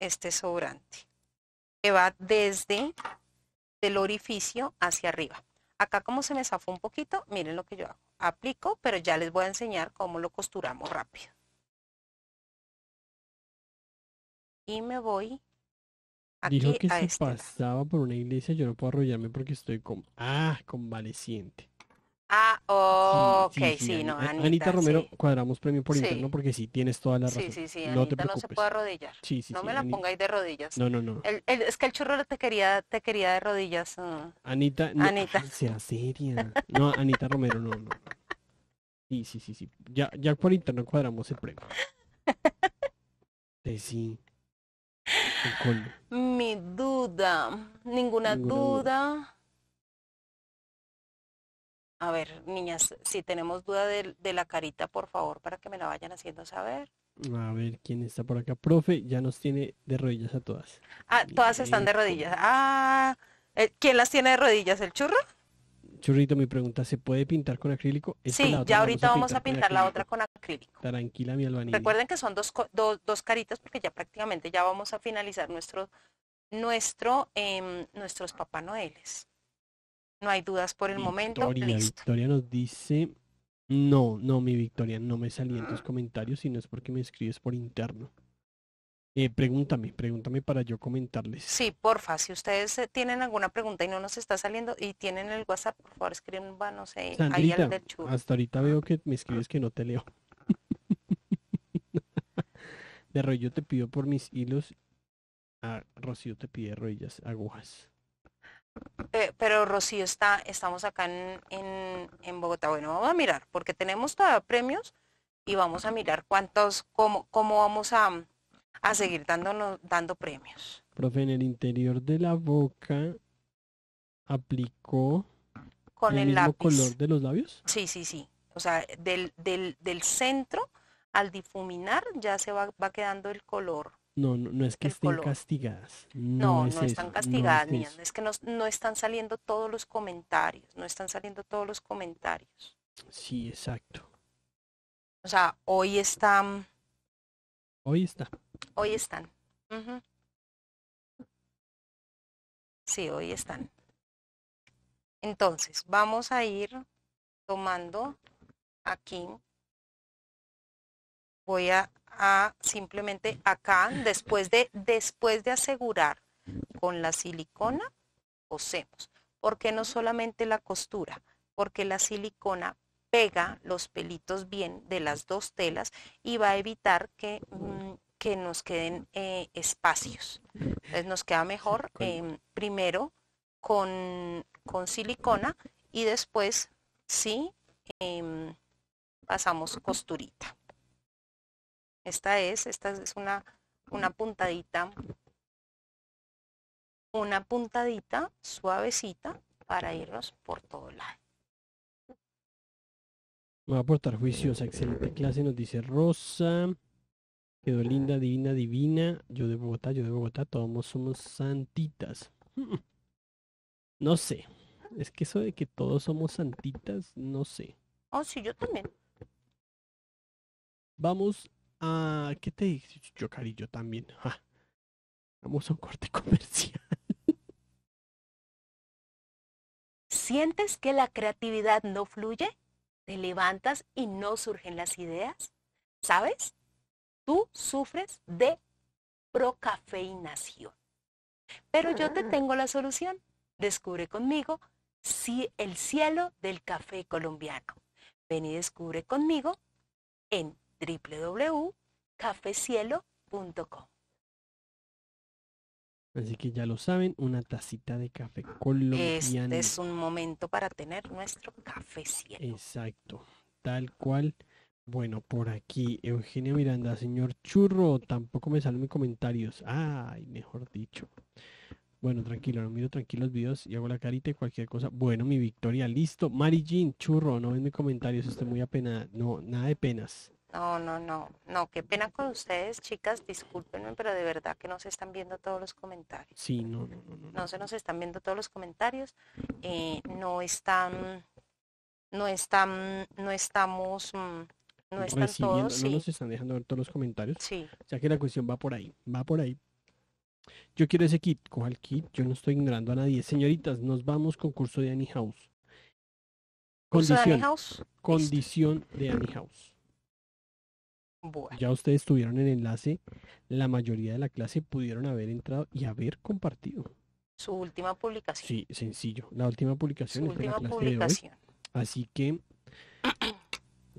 este sobrante que va desde el orificio hacia arriba. Acá como se me zafó un poquito, miren lo que yo hago. Aplico, pero ya les voy a enseñar cómo lo costuramos rápido. Y me voy aquí Dijo que a este pasaba por una iglesia yo no puedo arrollarme porque estoy con... Ah, convaleciente. Ah, oh, sí, sí, no, Anita. Anita Romero, cuadramos premio por interno porque sí, tienes toda la razón. Sí, no te preocupes. no se puede arrodillar. Sí, no me la pongáis de rodillas. No, no, no. El, es que el churro te quería, te quería de rodillas. Mm. Anita, no, Anita. seria. No, Anita Romero, no, no. Sí, sí, sí, sí. Ya, ya por interno cuadramos el premio. Sí, sí. Mi duda, ninguna, duda. A ver, niñas, si tenemos duda de, la carita, por favor, para que me la vayan haciendo saber. A ver, ¿quién está por acá? Profe, ya nos tiene de rodillas a todas. Ah, todas están de rodillas. Ah, eh, ¿quién las tiene de rodillas? ¿El churro? Churrito, mi pregunta, ¿se puede pintar con acrílico? sí, ya ahorita vamos a pintar, la otra con acrílico. Tranquila, mi albañil. Recuerden que son dos, caritas porque ya prácticamente ya vamos a finalizar nuestro, nuestro, em, nuestros Papá Noeles. No hay dudas por el momento. Victoria nos dice, no, no, mi Victoria, no me salí en tus ah. comentarios, sino es porque me escribes por interno. Eh, pregúntame, pregúntame para yo comentarles. Sí, porfa, si ustedes eh, tienen alguna pregunta y no nos está saliendo y tienen el WhatsApp, por favor escriban ahí, Hasta ahorita veo que me escribes que no te leo. de rollo te pido por mis hilos. Ah, Rocío te pide rodillas, agujas. Eh, pero Rocío está, estamos acá en, Bogotá. Bueno, vamos a mirar, porque tenemos todavía premios y vamos a mirar cuántos, cómo, cómo vamos a, seguir dándonos, dando premios. Profe, en el interior de la boca aplicó con el, color de los labios. Sí, sí, sí. O sea, del, del, centro al difuminar ya se va quedando el color no, no, es que estén castigadas. No, no, están castigadas, no es, que no, están saliendo todos los comentarios, no están saliendo todos los comentarios. Sí, exacto. O sea, hoy están... Hoy están. Hoy están. Sí, hoy están. Entonces, vamos a ir tomando aquí. Voy a simplemente acá, después de, después de asegurar con la silicona, cosemos. porque no solamente la costura? Porque la silicona pega los pelitos bien de las dos telas y va a evitar que, mm, que nos queden eh, espacios. nos queda mejor em, primero con, con, silicona y después si em, pasamos costurita. Esta es, esta es una, una puntadita, una puntadita suavecita para irnos por todo lado. Me va a aportar juiciosa, excelente clase, nos dice Rosa. Quedó linda, divina, divina. Yo de Bogotá, yo de Bogotá, todos somos santitas. Mm. No sé. Es que eso de que todos somos santitas, no sé. Oh, sí, yo también. Vamos Ah, ¿qué te dije? Yo, cariño, también. Vamos a un corte comercial. ¿Sientes que la creatividad no fluye? ¿Te levantas y no surgen las ideas? ¿Sabes? Tú sufres de procafeinación. Pero yo te mm. tengo la solución. Descubre conmigo si el cielo del café colombiano. Ven y descubre conmigo en www.cafecielo.com. Así que ya lo saben, una tacita de café colombiano. Este es un momento para tener nuestro café cielo. Exacto, tal cual. Bueno, por aquí, Eugenio Miranda, señor Churro, tampoco me salen mis comentarios. Ay, mejor dicho. Bueno, tranquilo, no miro tranquilos videos y hago la carita y cualquier cosa. Bueno, mi victoria, listo. Mary Jean, churro, no ven mis comentarios, estoy muy apenada. No, nada de penas. No, no, no, no, qué pena con ustedes, chicas, discúlpenme, pero de verdad que no se están viendo todos los comentarios. Sí, no, no, no. No, se nos están viendo todos los comentarios, eh, no están, no están, no estamos, mm, no están No nos están dejando ver todos los comentarios. Sí. Ya que la cuestión va por ahí, va por ahí. Yo quiero ese kit, coja el kit, yo no estoy ignorando a nadie. Señoritas, nos vamos con curso de Annie House. Condición, de Annie House? Condición de Annie House. Ya ustedes tuvieron el enlace, la mayoría de la clase pudieron haber entrado y haber compartido. Su última publicación. Sí, sencillo. La última publicación la clase De hoy. Así que,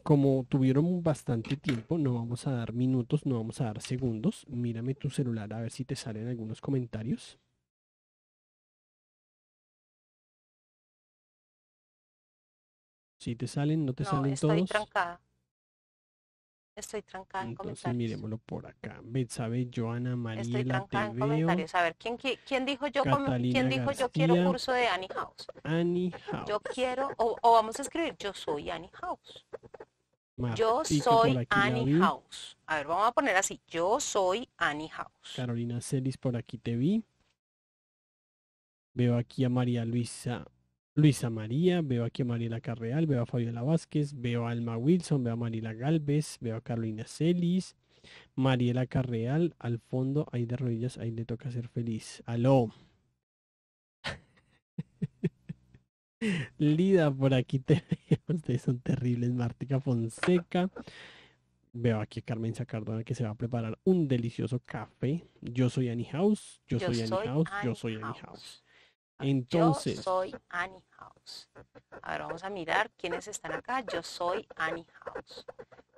como tuvieron bastante tiempo, no vamos a dar minutos, no vamos a dar segundos. Mírame tu celular a ver si te salen algunos comentarios. Si te salen, no te salen todos. Trancada. Estoy trancada en Entonces, miremoslo por acá. ¿Sabe? Joana, Mariela, Estoy trancada en comentarios. A ver, ¿quién, dijo yo quién dijo yo quiero curso de Annie House? Annie House. Yo quiero, o, vamos a escribir, yo soy Annie House. yo soy Annie House. A ver, vamos a poner así. Yo soy Annie House. Carolina Celis, por aquí te vi. Veo aquí a María Luisa Luisa María, veo aquí a Mariela Carreal, veo a Fabiola Vázquez, veo a Alma Wilson, veo a Mariela Galvez, veo a Carolina Celis, Mariela Carreal, al fondo, ahí de rodillas, ahí le toca ser feliz. Aló. Lida, por aquí te veo. Ustedes son terribles. Martica Fonseca. Veo aquí a Carmen Sacardona que se va a preparar un delicioso café. Yo soy Annie House. Yo, soy, Annie House. yo soy Annie House. Entonces. Yo soy Annie House. Ahora vamos a mirar quiénes están acá. Yo soy Annie House.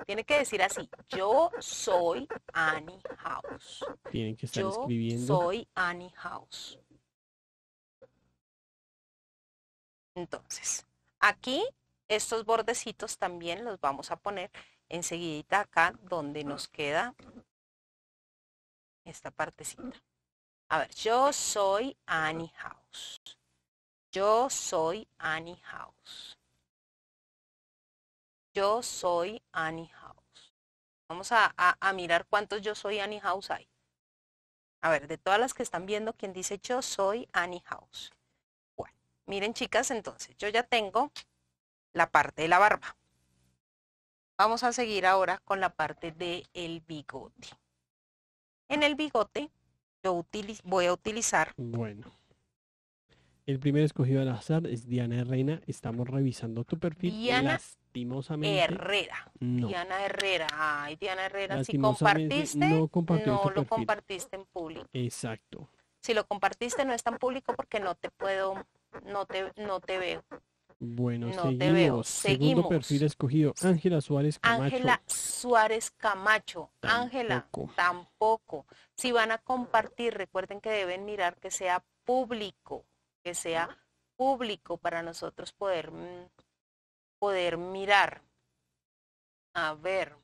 Tiene que decir así. Yo soy Annie House. Tienen que estar Yo soy Annie House. Entonces, aquí estos bordecitos también los vamos a poner enseguidita acá donde nos queda esta partecita. A ver, yo soy Annie House. Yo soy Annie House. Yo soy Annie House. Vamos a, mirar cuántos yo soy Annie House hay. A ver, de todas las que están viendo, ¿quién dice yo soy Annie House? Bueno, miren chicas, entonces, yo ya tengo la parte de la barba. Vamos a seguir ahora con la parte del el bigote. En el bigote yo voy a utilizar. Bueno. El primer escogido al azar es Diana Reina Estamos revisando tu perfil. Diana lastimosamente. Herrera. Diana Herrera. Ay, Diana Herrera, si compartiste, no, lo compartiste en público. Exacto. Si lo compartiste no es tan público porque no te puedo, no te, no te veo. Bueno, seguimos. Segundo perfil escogido, Ángela Suárez Camacho. Ángela Suárez Camacho. Ángela, tampoco. Si van a compartir, recuerden que deben mirar que sea público, que sea público para nosotros poder, mm, poder mirar. A ver.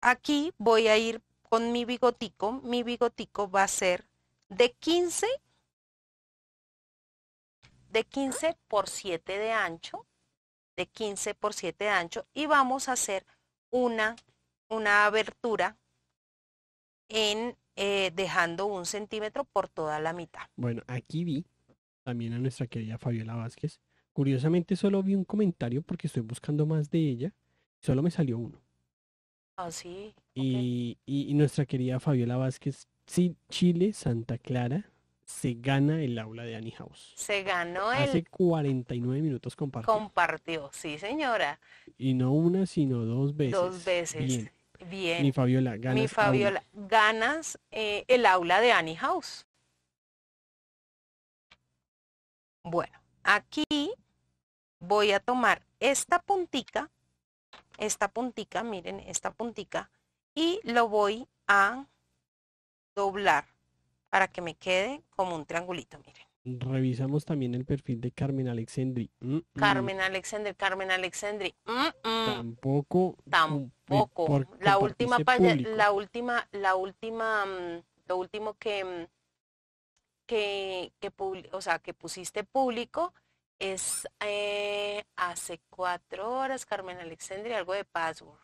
Aquí voy a ir con mi bigotico. Mi bigotico va a ser de 15 de 15 por 7 de ancho, de 15 por 7 de ancho, y vamos a hacer una, una abertura en eh, dejando un centímetro por toda la mitad. Bueno, aquí vi también a nuestra querida Fabiola Vázquez. Curiosamente solo vi un comentario porque estoy buscando más de ella. Solo me salió uno. Ah, sí. Y, y, nuestra querida Fabiola Vázquez, sí, Chile, Santa Clara, se gana el aula de Annie House. Se ganó Hace el... Hace 49 minutos compartió. Compartió, sí señora. Y no una, sino dos veces. Dos veces. Bien. Bien. Mi Fabiola, ganas, Mi Fabiola, ganas eh, el aula de Annie House. Bueno, aquí voy a tomar esta puntica, esta puntica, miren, esta puntica, y lo voy a doblar para que me quede como un triangulito, miren. Revisamos también el perfil de Carmen Alexandri. Carmen Alexandri, Carmen Alexandri. tampoco. Eh, tampoco. la, última la última, la mm, última, lo último que, mm, que, que, o sea, que pusiste público es eh, hace cuatro horas, Carmen Alexandri, algo de password.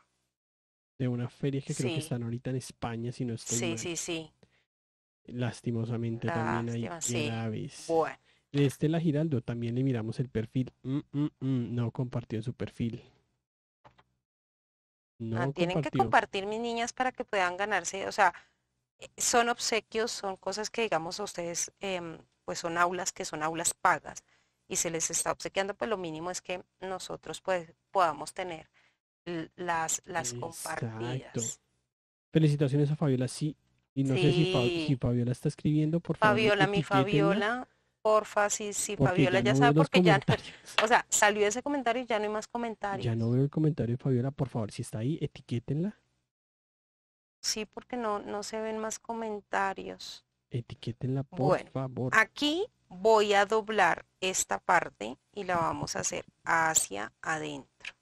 De una feria que creo que están ahorita en España, si no estoy Sí, sí, sí. Lastimosamente también hay sí. este Bueno. Estela Giraldo, también le miramos el perfil. Mm, mm, mm, no compartió su perfil. Ah, tienen que compartir mis niñas para que puedan ganarse, o sea, eh, son obsequios, son cosas que digamos ustedes, em, pues son aulas que son aulas pagas y se les está obsequiando, pues lo mínimo es que nosotros pues podamos tener las, las Exacto. compartidas. Felicitaciones a Fabiola, sí, y no sé si, Fabiola está escribiendo, por favor. Fabiola, mi Fabiola, porfa, si, Fabiola ya, sabe, porque ya, o sea, salió ese comentario y ya no hay más comentarios. Ya no veo el comentario Fabiola, por favor, si está ahí, etiquétenla. Sí, porque no, no se ven más comentarios. Etiquétenla, por favor. Aquí voy a doblar esta parte y la vamos a hacer hacia adentro.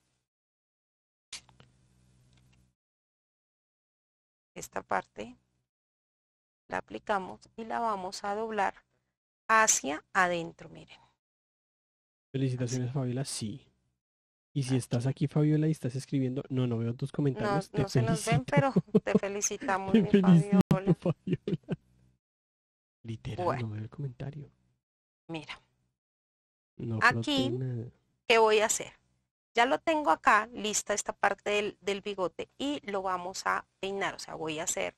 Esta parte la aplicamos y la vamos a doblar hacia adentro, miren. Felicitaciones, Fabiola, sí. Y si ah. estás aquí, Fabiola, y estás escribiendo, no, no veo tus comentarios. No, no se nos ven, pero te felicitamos, Fabiola. Literal, no veo el comentario. Mira. aquí, ¿qué voy a hacer? Ya lo tengo acá, lista esta parte del bigote, y lo vamos a peinar. O sea, voy a hacer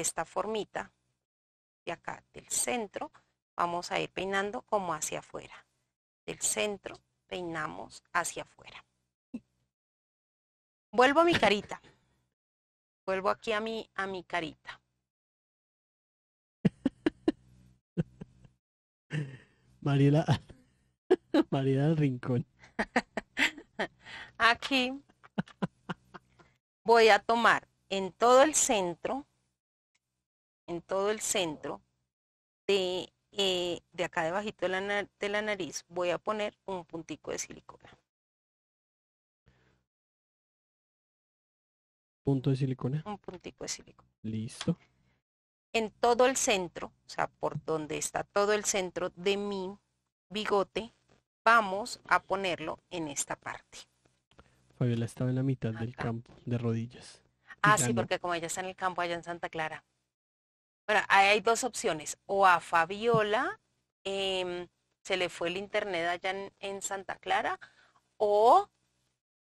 esta formita y acá del centro, vamos a ir peinando como hacia afuera. Del centro peinamos hacia afuera. Vuelvo a mi carita. Vuelvo aquí a mi, a mi carita. Mariela, maría del Rincón. Aquí voy a tomar en todo el centro en todo el centro de, eh, de acá debajito de la, de la nariz, voy a poner un puntico de silicona. ¿Punto de silicona? Un puntico de silicona. Listo. En todo el centro, o sea, por donde está todo el centro de mi bigote, vamos a ponerlo en esta parte. Fabiola estaba en la mitad del campo, de rodillas. Ah, sí, porque como ella está en el campo allá en Santa Clara. Bueno, hay dos opciones. O a Fabiola em, se le fue el internet allá en, Santa Clara, o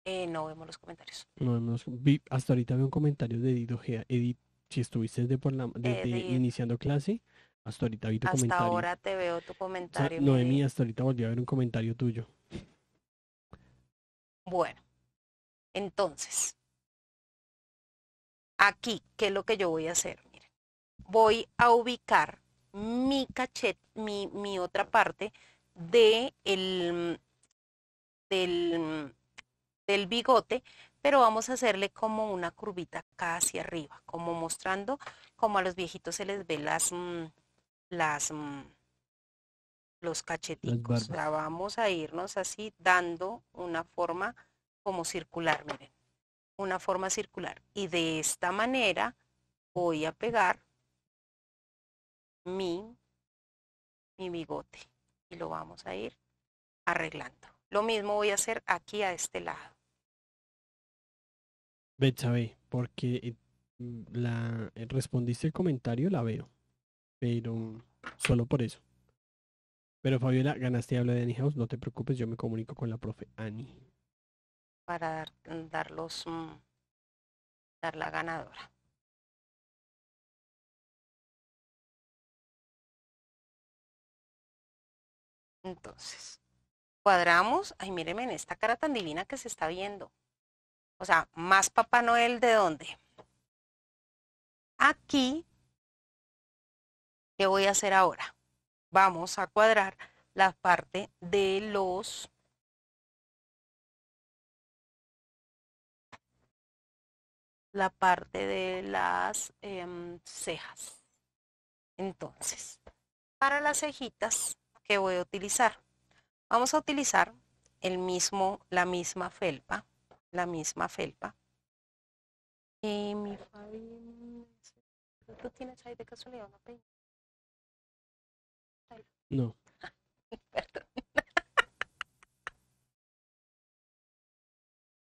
eh, no vemos los comentarios. No vemos. hasta ahorita veo un comentario de Edith Ojea. Edith, si estuviste desde, por eh, iniciando clase, hasta ahorita vi tu comentario. Hasta ahora te veo tu comentario. No, de mí hasta ahorita volví a ver un comentario tuyo. Bueno, entonces, aquí, ¿qué es lo que yo voy a hacer? voy a ubicar mi cachet, mi, otra parte de del, bigote, pero vamos a hacerle como una curvita acá hacia arriba, como mostrando como a los viejitos se les ve las, mm, las, mm, los cacheticos. vamos a irnos así dando una forma como circular, miren, una forma circular. Y de esta manera voy a pegar mi, mi bigote y lo vamos a ir arreglando. Lo mismo voy a hacer aquí a este lado. Betsabe, porque eh, la, eh, respondiste el comentario, la veo, pero solo por eso. Pero Fabiola, ganaste habla de Annie no te preocupes, yo me comunico con la profe Annie. Para dar, dar, los, mm, dar la ganadora. Entonces, cuadramos, ay, míreme en esta cara tan divina que se está viendo. O sea, más Papá Noel de dónde. Aquí, ¿qué voy a hacer ahora? Vamos a cuadrar la parte de los la parte de las em, cejas. Entonces, para las cejitas que voy a utilizar. Vamos a utilizar el mismo, la misma felpa, la misma felpa. mi No.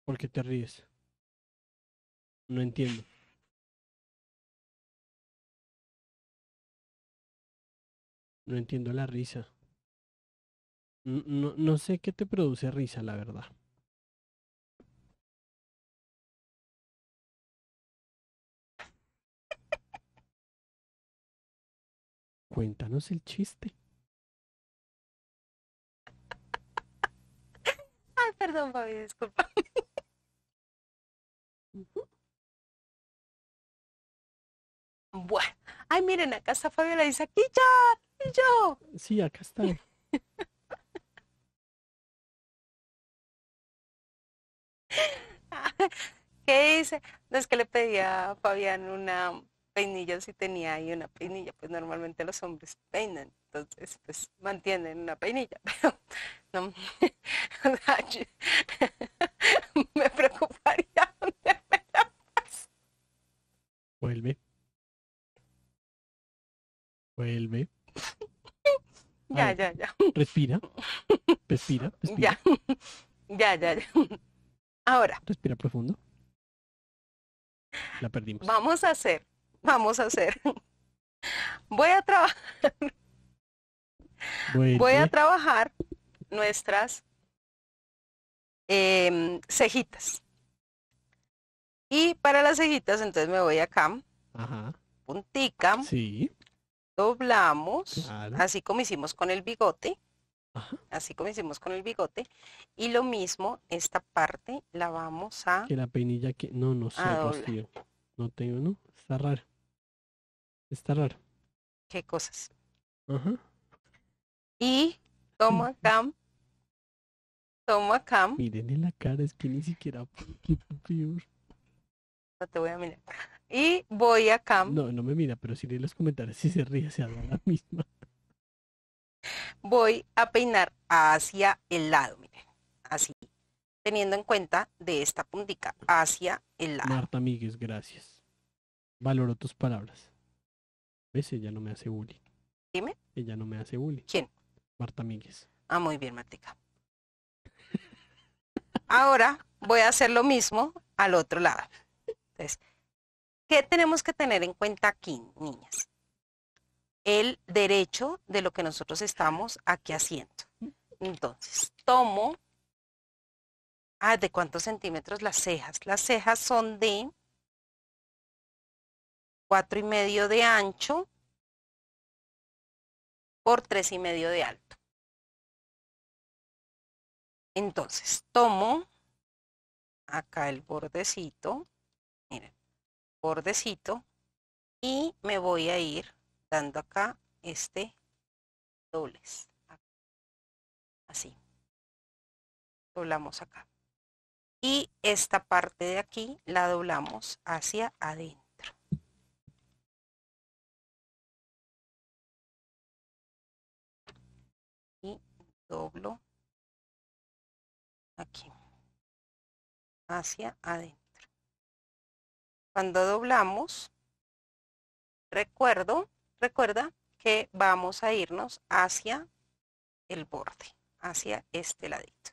porque te ríes? No entiendo. No entiendo la risa. No, sé qué te produce risa, la verdad. Cuéntanos el chiste. Ay, perdón, Fabi, disculpa. Bueno. Ay, miren, acá está Fabiola, dice, aquí ya, y yo. Sí, acá está. ¿Qué hice? No es que le pedía a Fabián una peinilla si tenía ahí una peinilla, pues normalmente los hombres peinan, entonces pues mantienen una peinilla, pero no, me preocuparía Vuelve. Vuelve. Ya, ya, ya. Respira. Respira, respira. Ya, ya, ya. Ahora. Respira profundo. La perdimos. Vamos a hacer, vamos a hacer. Voy a trabajar. Voy, a trabajar nuestras eh, cejitas. Y para las cejitas, entonces me voy acá. Ajá. Puntica. Sí. Doblamos, así como hicimos con el bigote. Así como hicimos con el bigote. Y lo mismo, esta parte la vamos a... Que la peinilla que... No, no sé, ah, No tengo, ¿no? Está raro. Está raro. ¿Qué cosas? Ajá. Y toma cam. Toma cam. Miren en la cara, es que ni siquiera... te voy a mirar. Y voy a cam. No, no me mira, pero si lee los comentarios, si se ríe, se da la misma voy a peinar hacia el lado, miren, así, teniendo en cuenta de esta puntica, hacia el lado. Marta Miguel, gracias. Valoro tus palabras. ¿Ves? Ella no me hace bullying. Dime. Ella no me hace bullying. ¿Quién? Marta Miguel. Ah, muy bien, Martica. Ahora voy a hacer lo mismo al otro lado. Entonces, ¿qué tenemos que tener en cuenta aquí, niñas? el derecho de lo que nosotros estamos aquí haciendo. Entonces, tomo, ah, ¿de cuántos centímetros las cejas? Las cejas son de cuatro y medio de ancho por tres y medio de alto. Entonces, tomo acá el bordecito, miren, bordecito, y me voy a ir dando acá este dobles. Así. Doblamos acá. Y esta parte de aquí la doblamos hacia adentro. Y doblo aquí. Hacia adentro. Cuando doblamos, recuerdo Recuerda que vamos a irnos hacia el borde, hacia este ladito.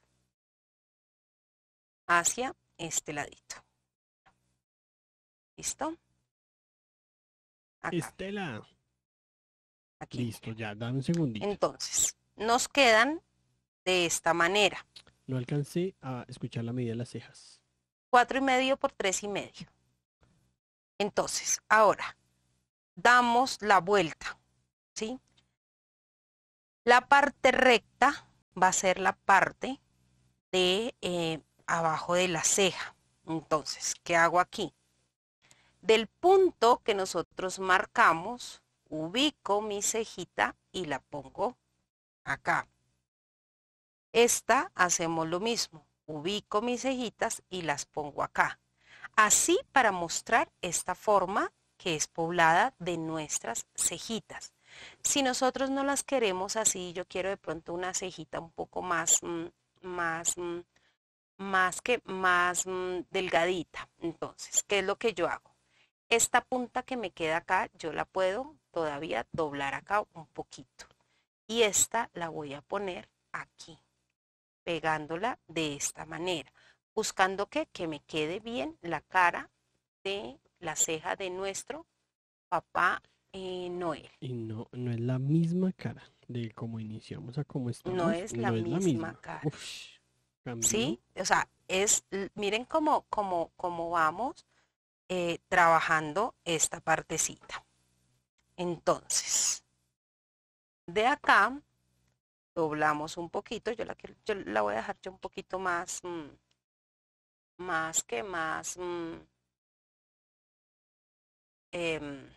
Hacia este ladito. ¿Listo? Estela. Listo, ya, dame un segundito. Entonces, nos quedan de esta manera. No alcancé a escuchar la medida de las cejas. Cuatro y medio por tres y medio. Entonces, ahora, damos la vuelta, ¿sí? La parte recta va a ser la parte de eh, abajo de la ceja. Entonces, ¿qué hago aquí? Del punto que nosotros marcamos, ubico mi cejita y la pongo acá. Esta hacemos lo mismo, ubico mis cejitas y las pongo acá. Así para mostrar esta forma que es poblada de nuestras cejitas. Si nosotros no las queremos así, yo quiero de pronto una cejita un poco más, mm, más, mm, más que más mm, delgadita. Entonces, ¿qué es lo que yo hago? Esta punta que me queda acá, yo la puedo todavía doblar acá un poquito. Y esta la voy a poner aquí, pegándola de esta manera, buscando que, que me quede bien la cara de la ceja de nuestro papá eh, Noel. Y no, no es la misma cara de cómo iniciamos a cómo estamos. No es la, misma, cara. sí, o sea, es, miren cómo, cómo, cómo vamos eh, trabajando esta partecita. Entonces, de acá doblamos un poquito, yo la, yo la voy a dejar un poquito más, mm, más que más, mm, Em,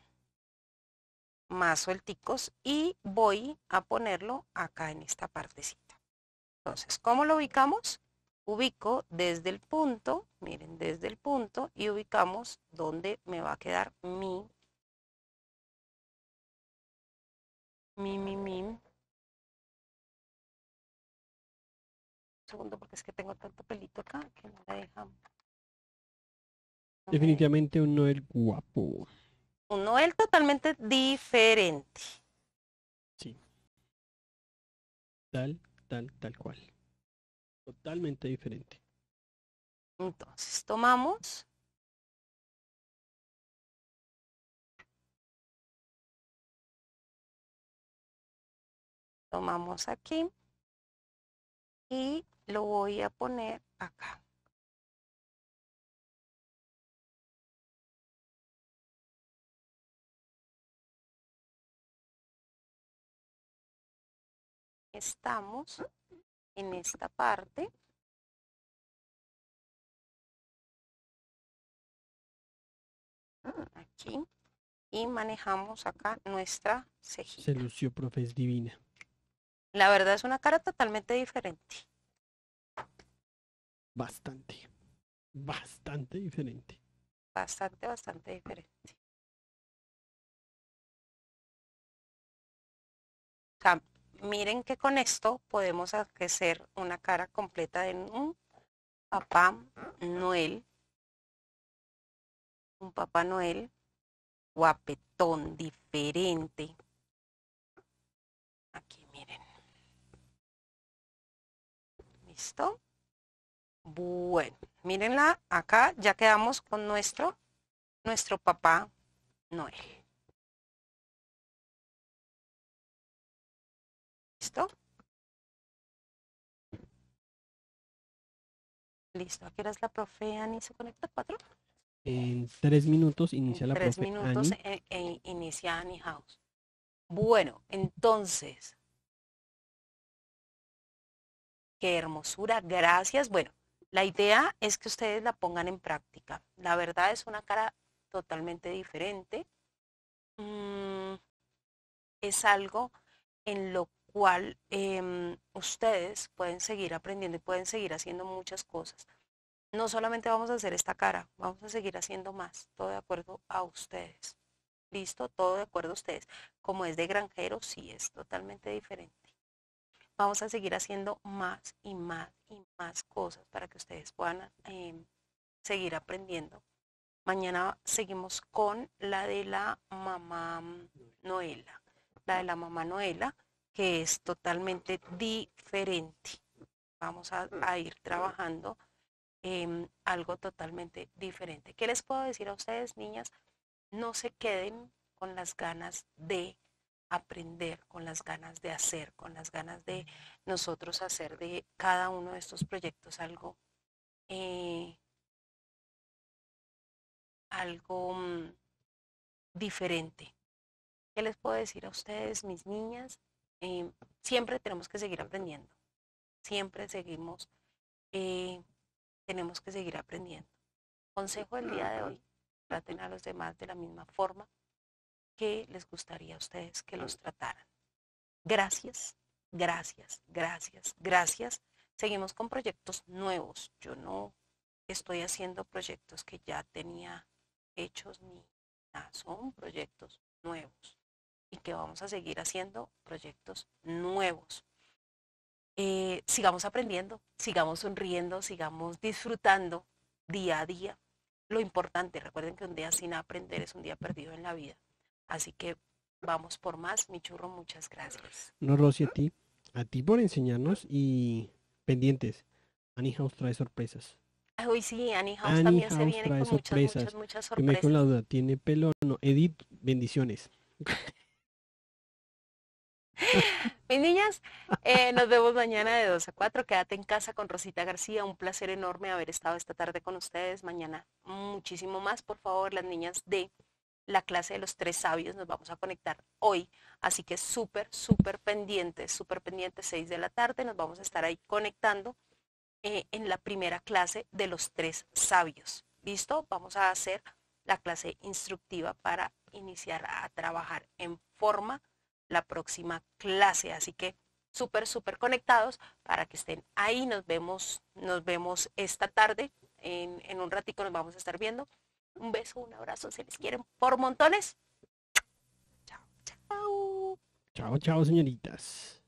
más suelticos y voy a ponerlo acá en esta partecita. Entonces, ¿cómo lo ubicamos? Ubico desde el punto, miren, desde el punto y ubicamos donde me va a quedar mi, mi, mi, segundo porque es que tengo tanto pelito acá que no la dejamos Definitivamente uno Noel guapo. Uno, Noel totalmente diferente. Sí. Tal, tal, tal cual. Totalmente diferente. Entonces, tomamos. Tomamos aquí. Y lo voy a poner acá. estamos en esta parte. Ah, aquí. Y manejamos acá nuestra cejita. Se lució, profe, divina. La verdad es una cara totalmente diferente. Bastante. Bastante diferente. Bastante, bastante diferente. miren que con esto podemos hacer una cara completa de un Papá Noel, un Papá Noel guapetón, diferente. Aquí miren. ¿Listo? Bueno, mírenla, acá ya quedamos con nuestro, nuestro Papá Noel. ¿Listo? Listo. ¿A la profe Ani? ¿Se conecta cuatro? En tres minutos inicia la tres minutos e, e, inicia Ani House. Bueno, entonces. Qué hermosura. Gracias. Bueno, la idea es que ustedes la pongan en práctica. La verdad es una cara totalmente diferente. Mm, es algo en lo cual em, ustedes pueden seguir aprendiendo y pueden seguir haciendo muchas cosas. No solamente vamos a hacer esta cara, vamos a seguir haciendo más, todo de acuerdo a ustedes. Listo, todo de acuerdo a ustedes. Como es de granjero, sí es totalmente diferente. Vamos a seguir haciendo más y más y más cosas para que ustedes puedan em, seguir aprendiendo. Mañana seguimos con la de la mamá Noela. La de la mamá Noela que es totalmente diferente. Vamos a, mm. ir trabajando en em, algo totalmente diferente. ¿Qué les puedo decir a ustedes, niñas? No se queden con las ganas de aprender, con las ganas de hacer, con las ganas de mm. nosotros hacer de cada uno de estos proyectos algo, eh, algo mm, diferente. ¿Qué les puedo decir a ustedes, mis niñas? Eh, siempre tenemos que seguir aprendiendo, siempre seguimos, eh, tenemos que seguir aprendiendo. Consejo del día de hoy, traten a los demás de la misma forma que les gustaría a ustedes que los trataran. Gracias, gracias, gracias, gracias. Seguimos con proyectos nuevos. Yo no estoy haciendo proyectos que ya tenía hechos ni son proyectos nuevos y que vamos a seguir haciendo proyectos nuevos. Eh, sigamos aprendiendo, sigamos sonriendo, sigamos disfrutando día a día. Lo importante, recuerden que un día sin aprender es un día perdido en la vida. Así que vamos por más, mi churro, muchas gracias. No, Rosy, a ti, a ti por enseñarnos y pendientes. Ani House trae sorpresas. Ay, ah, sí, Annie House también se viene con muchas, sorpresas. muchas, sorpresas. me la ¿tiene pelo no? Edith, bendiciones. Mis niñas, eh, nos vemos mañana de 2 a 4. Quédate en casa con Rosita García. Un placer enorme haber estado esta tarde con ustedes. Mañana muchísimo más. Por favor, las niñas de la clase de los tres sabios nos vamos a conectar hoy. Así que súper, súper pendientes, súper pendientes, 6 de la tarde. Nos vamos a estar ahí conectando eh, en la primera clase de los tres sabios. ¿Listo? Vamos a hacer la clase instructiva para iniciar a trabajar en forma la próxima clase. Así que súper, súper conectados para que estén ahí. Nos vemos, nos vemos esta tarde. En, un ratico nos vamos a estar viendo. Un beso, un abrazo, se les quieren por montones. Chao, chao. Chao, chao, señoritas.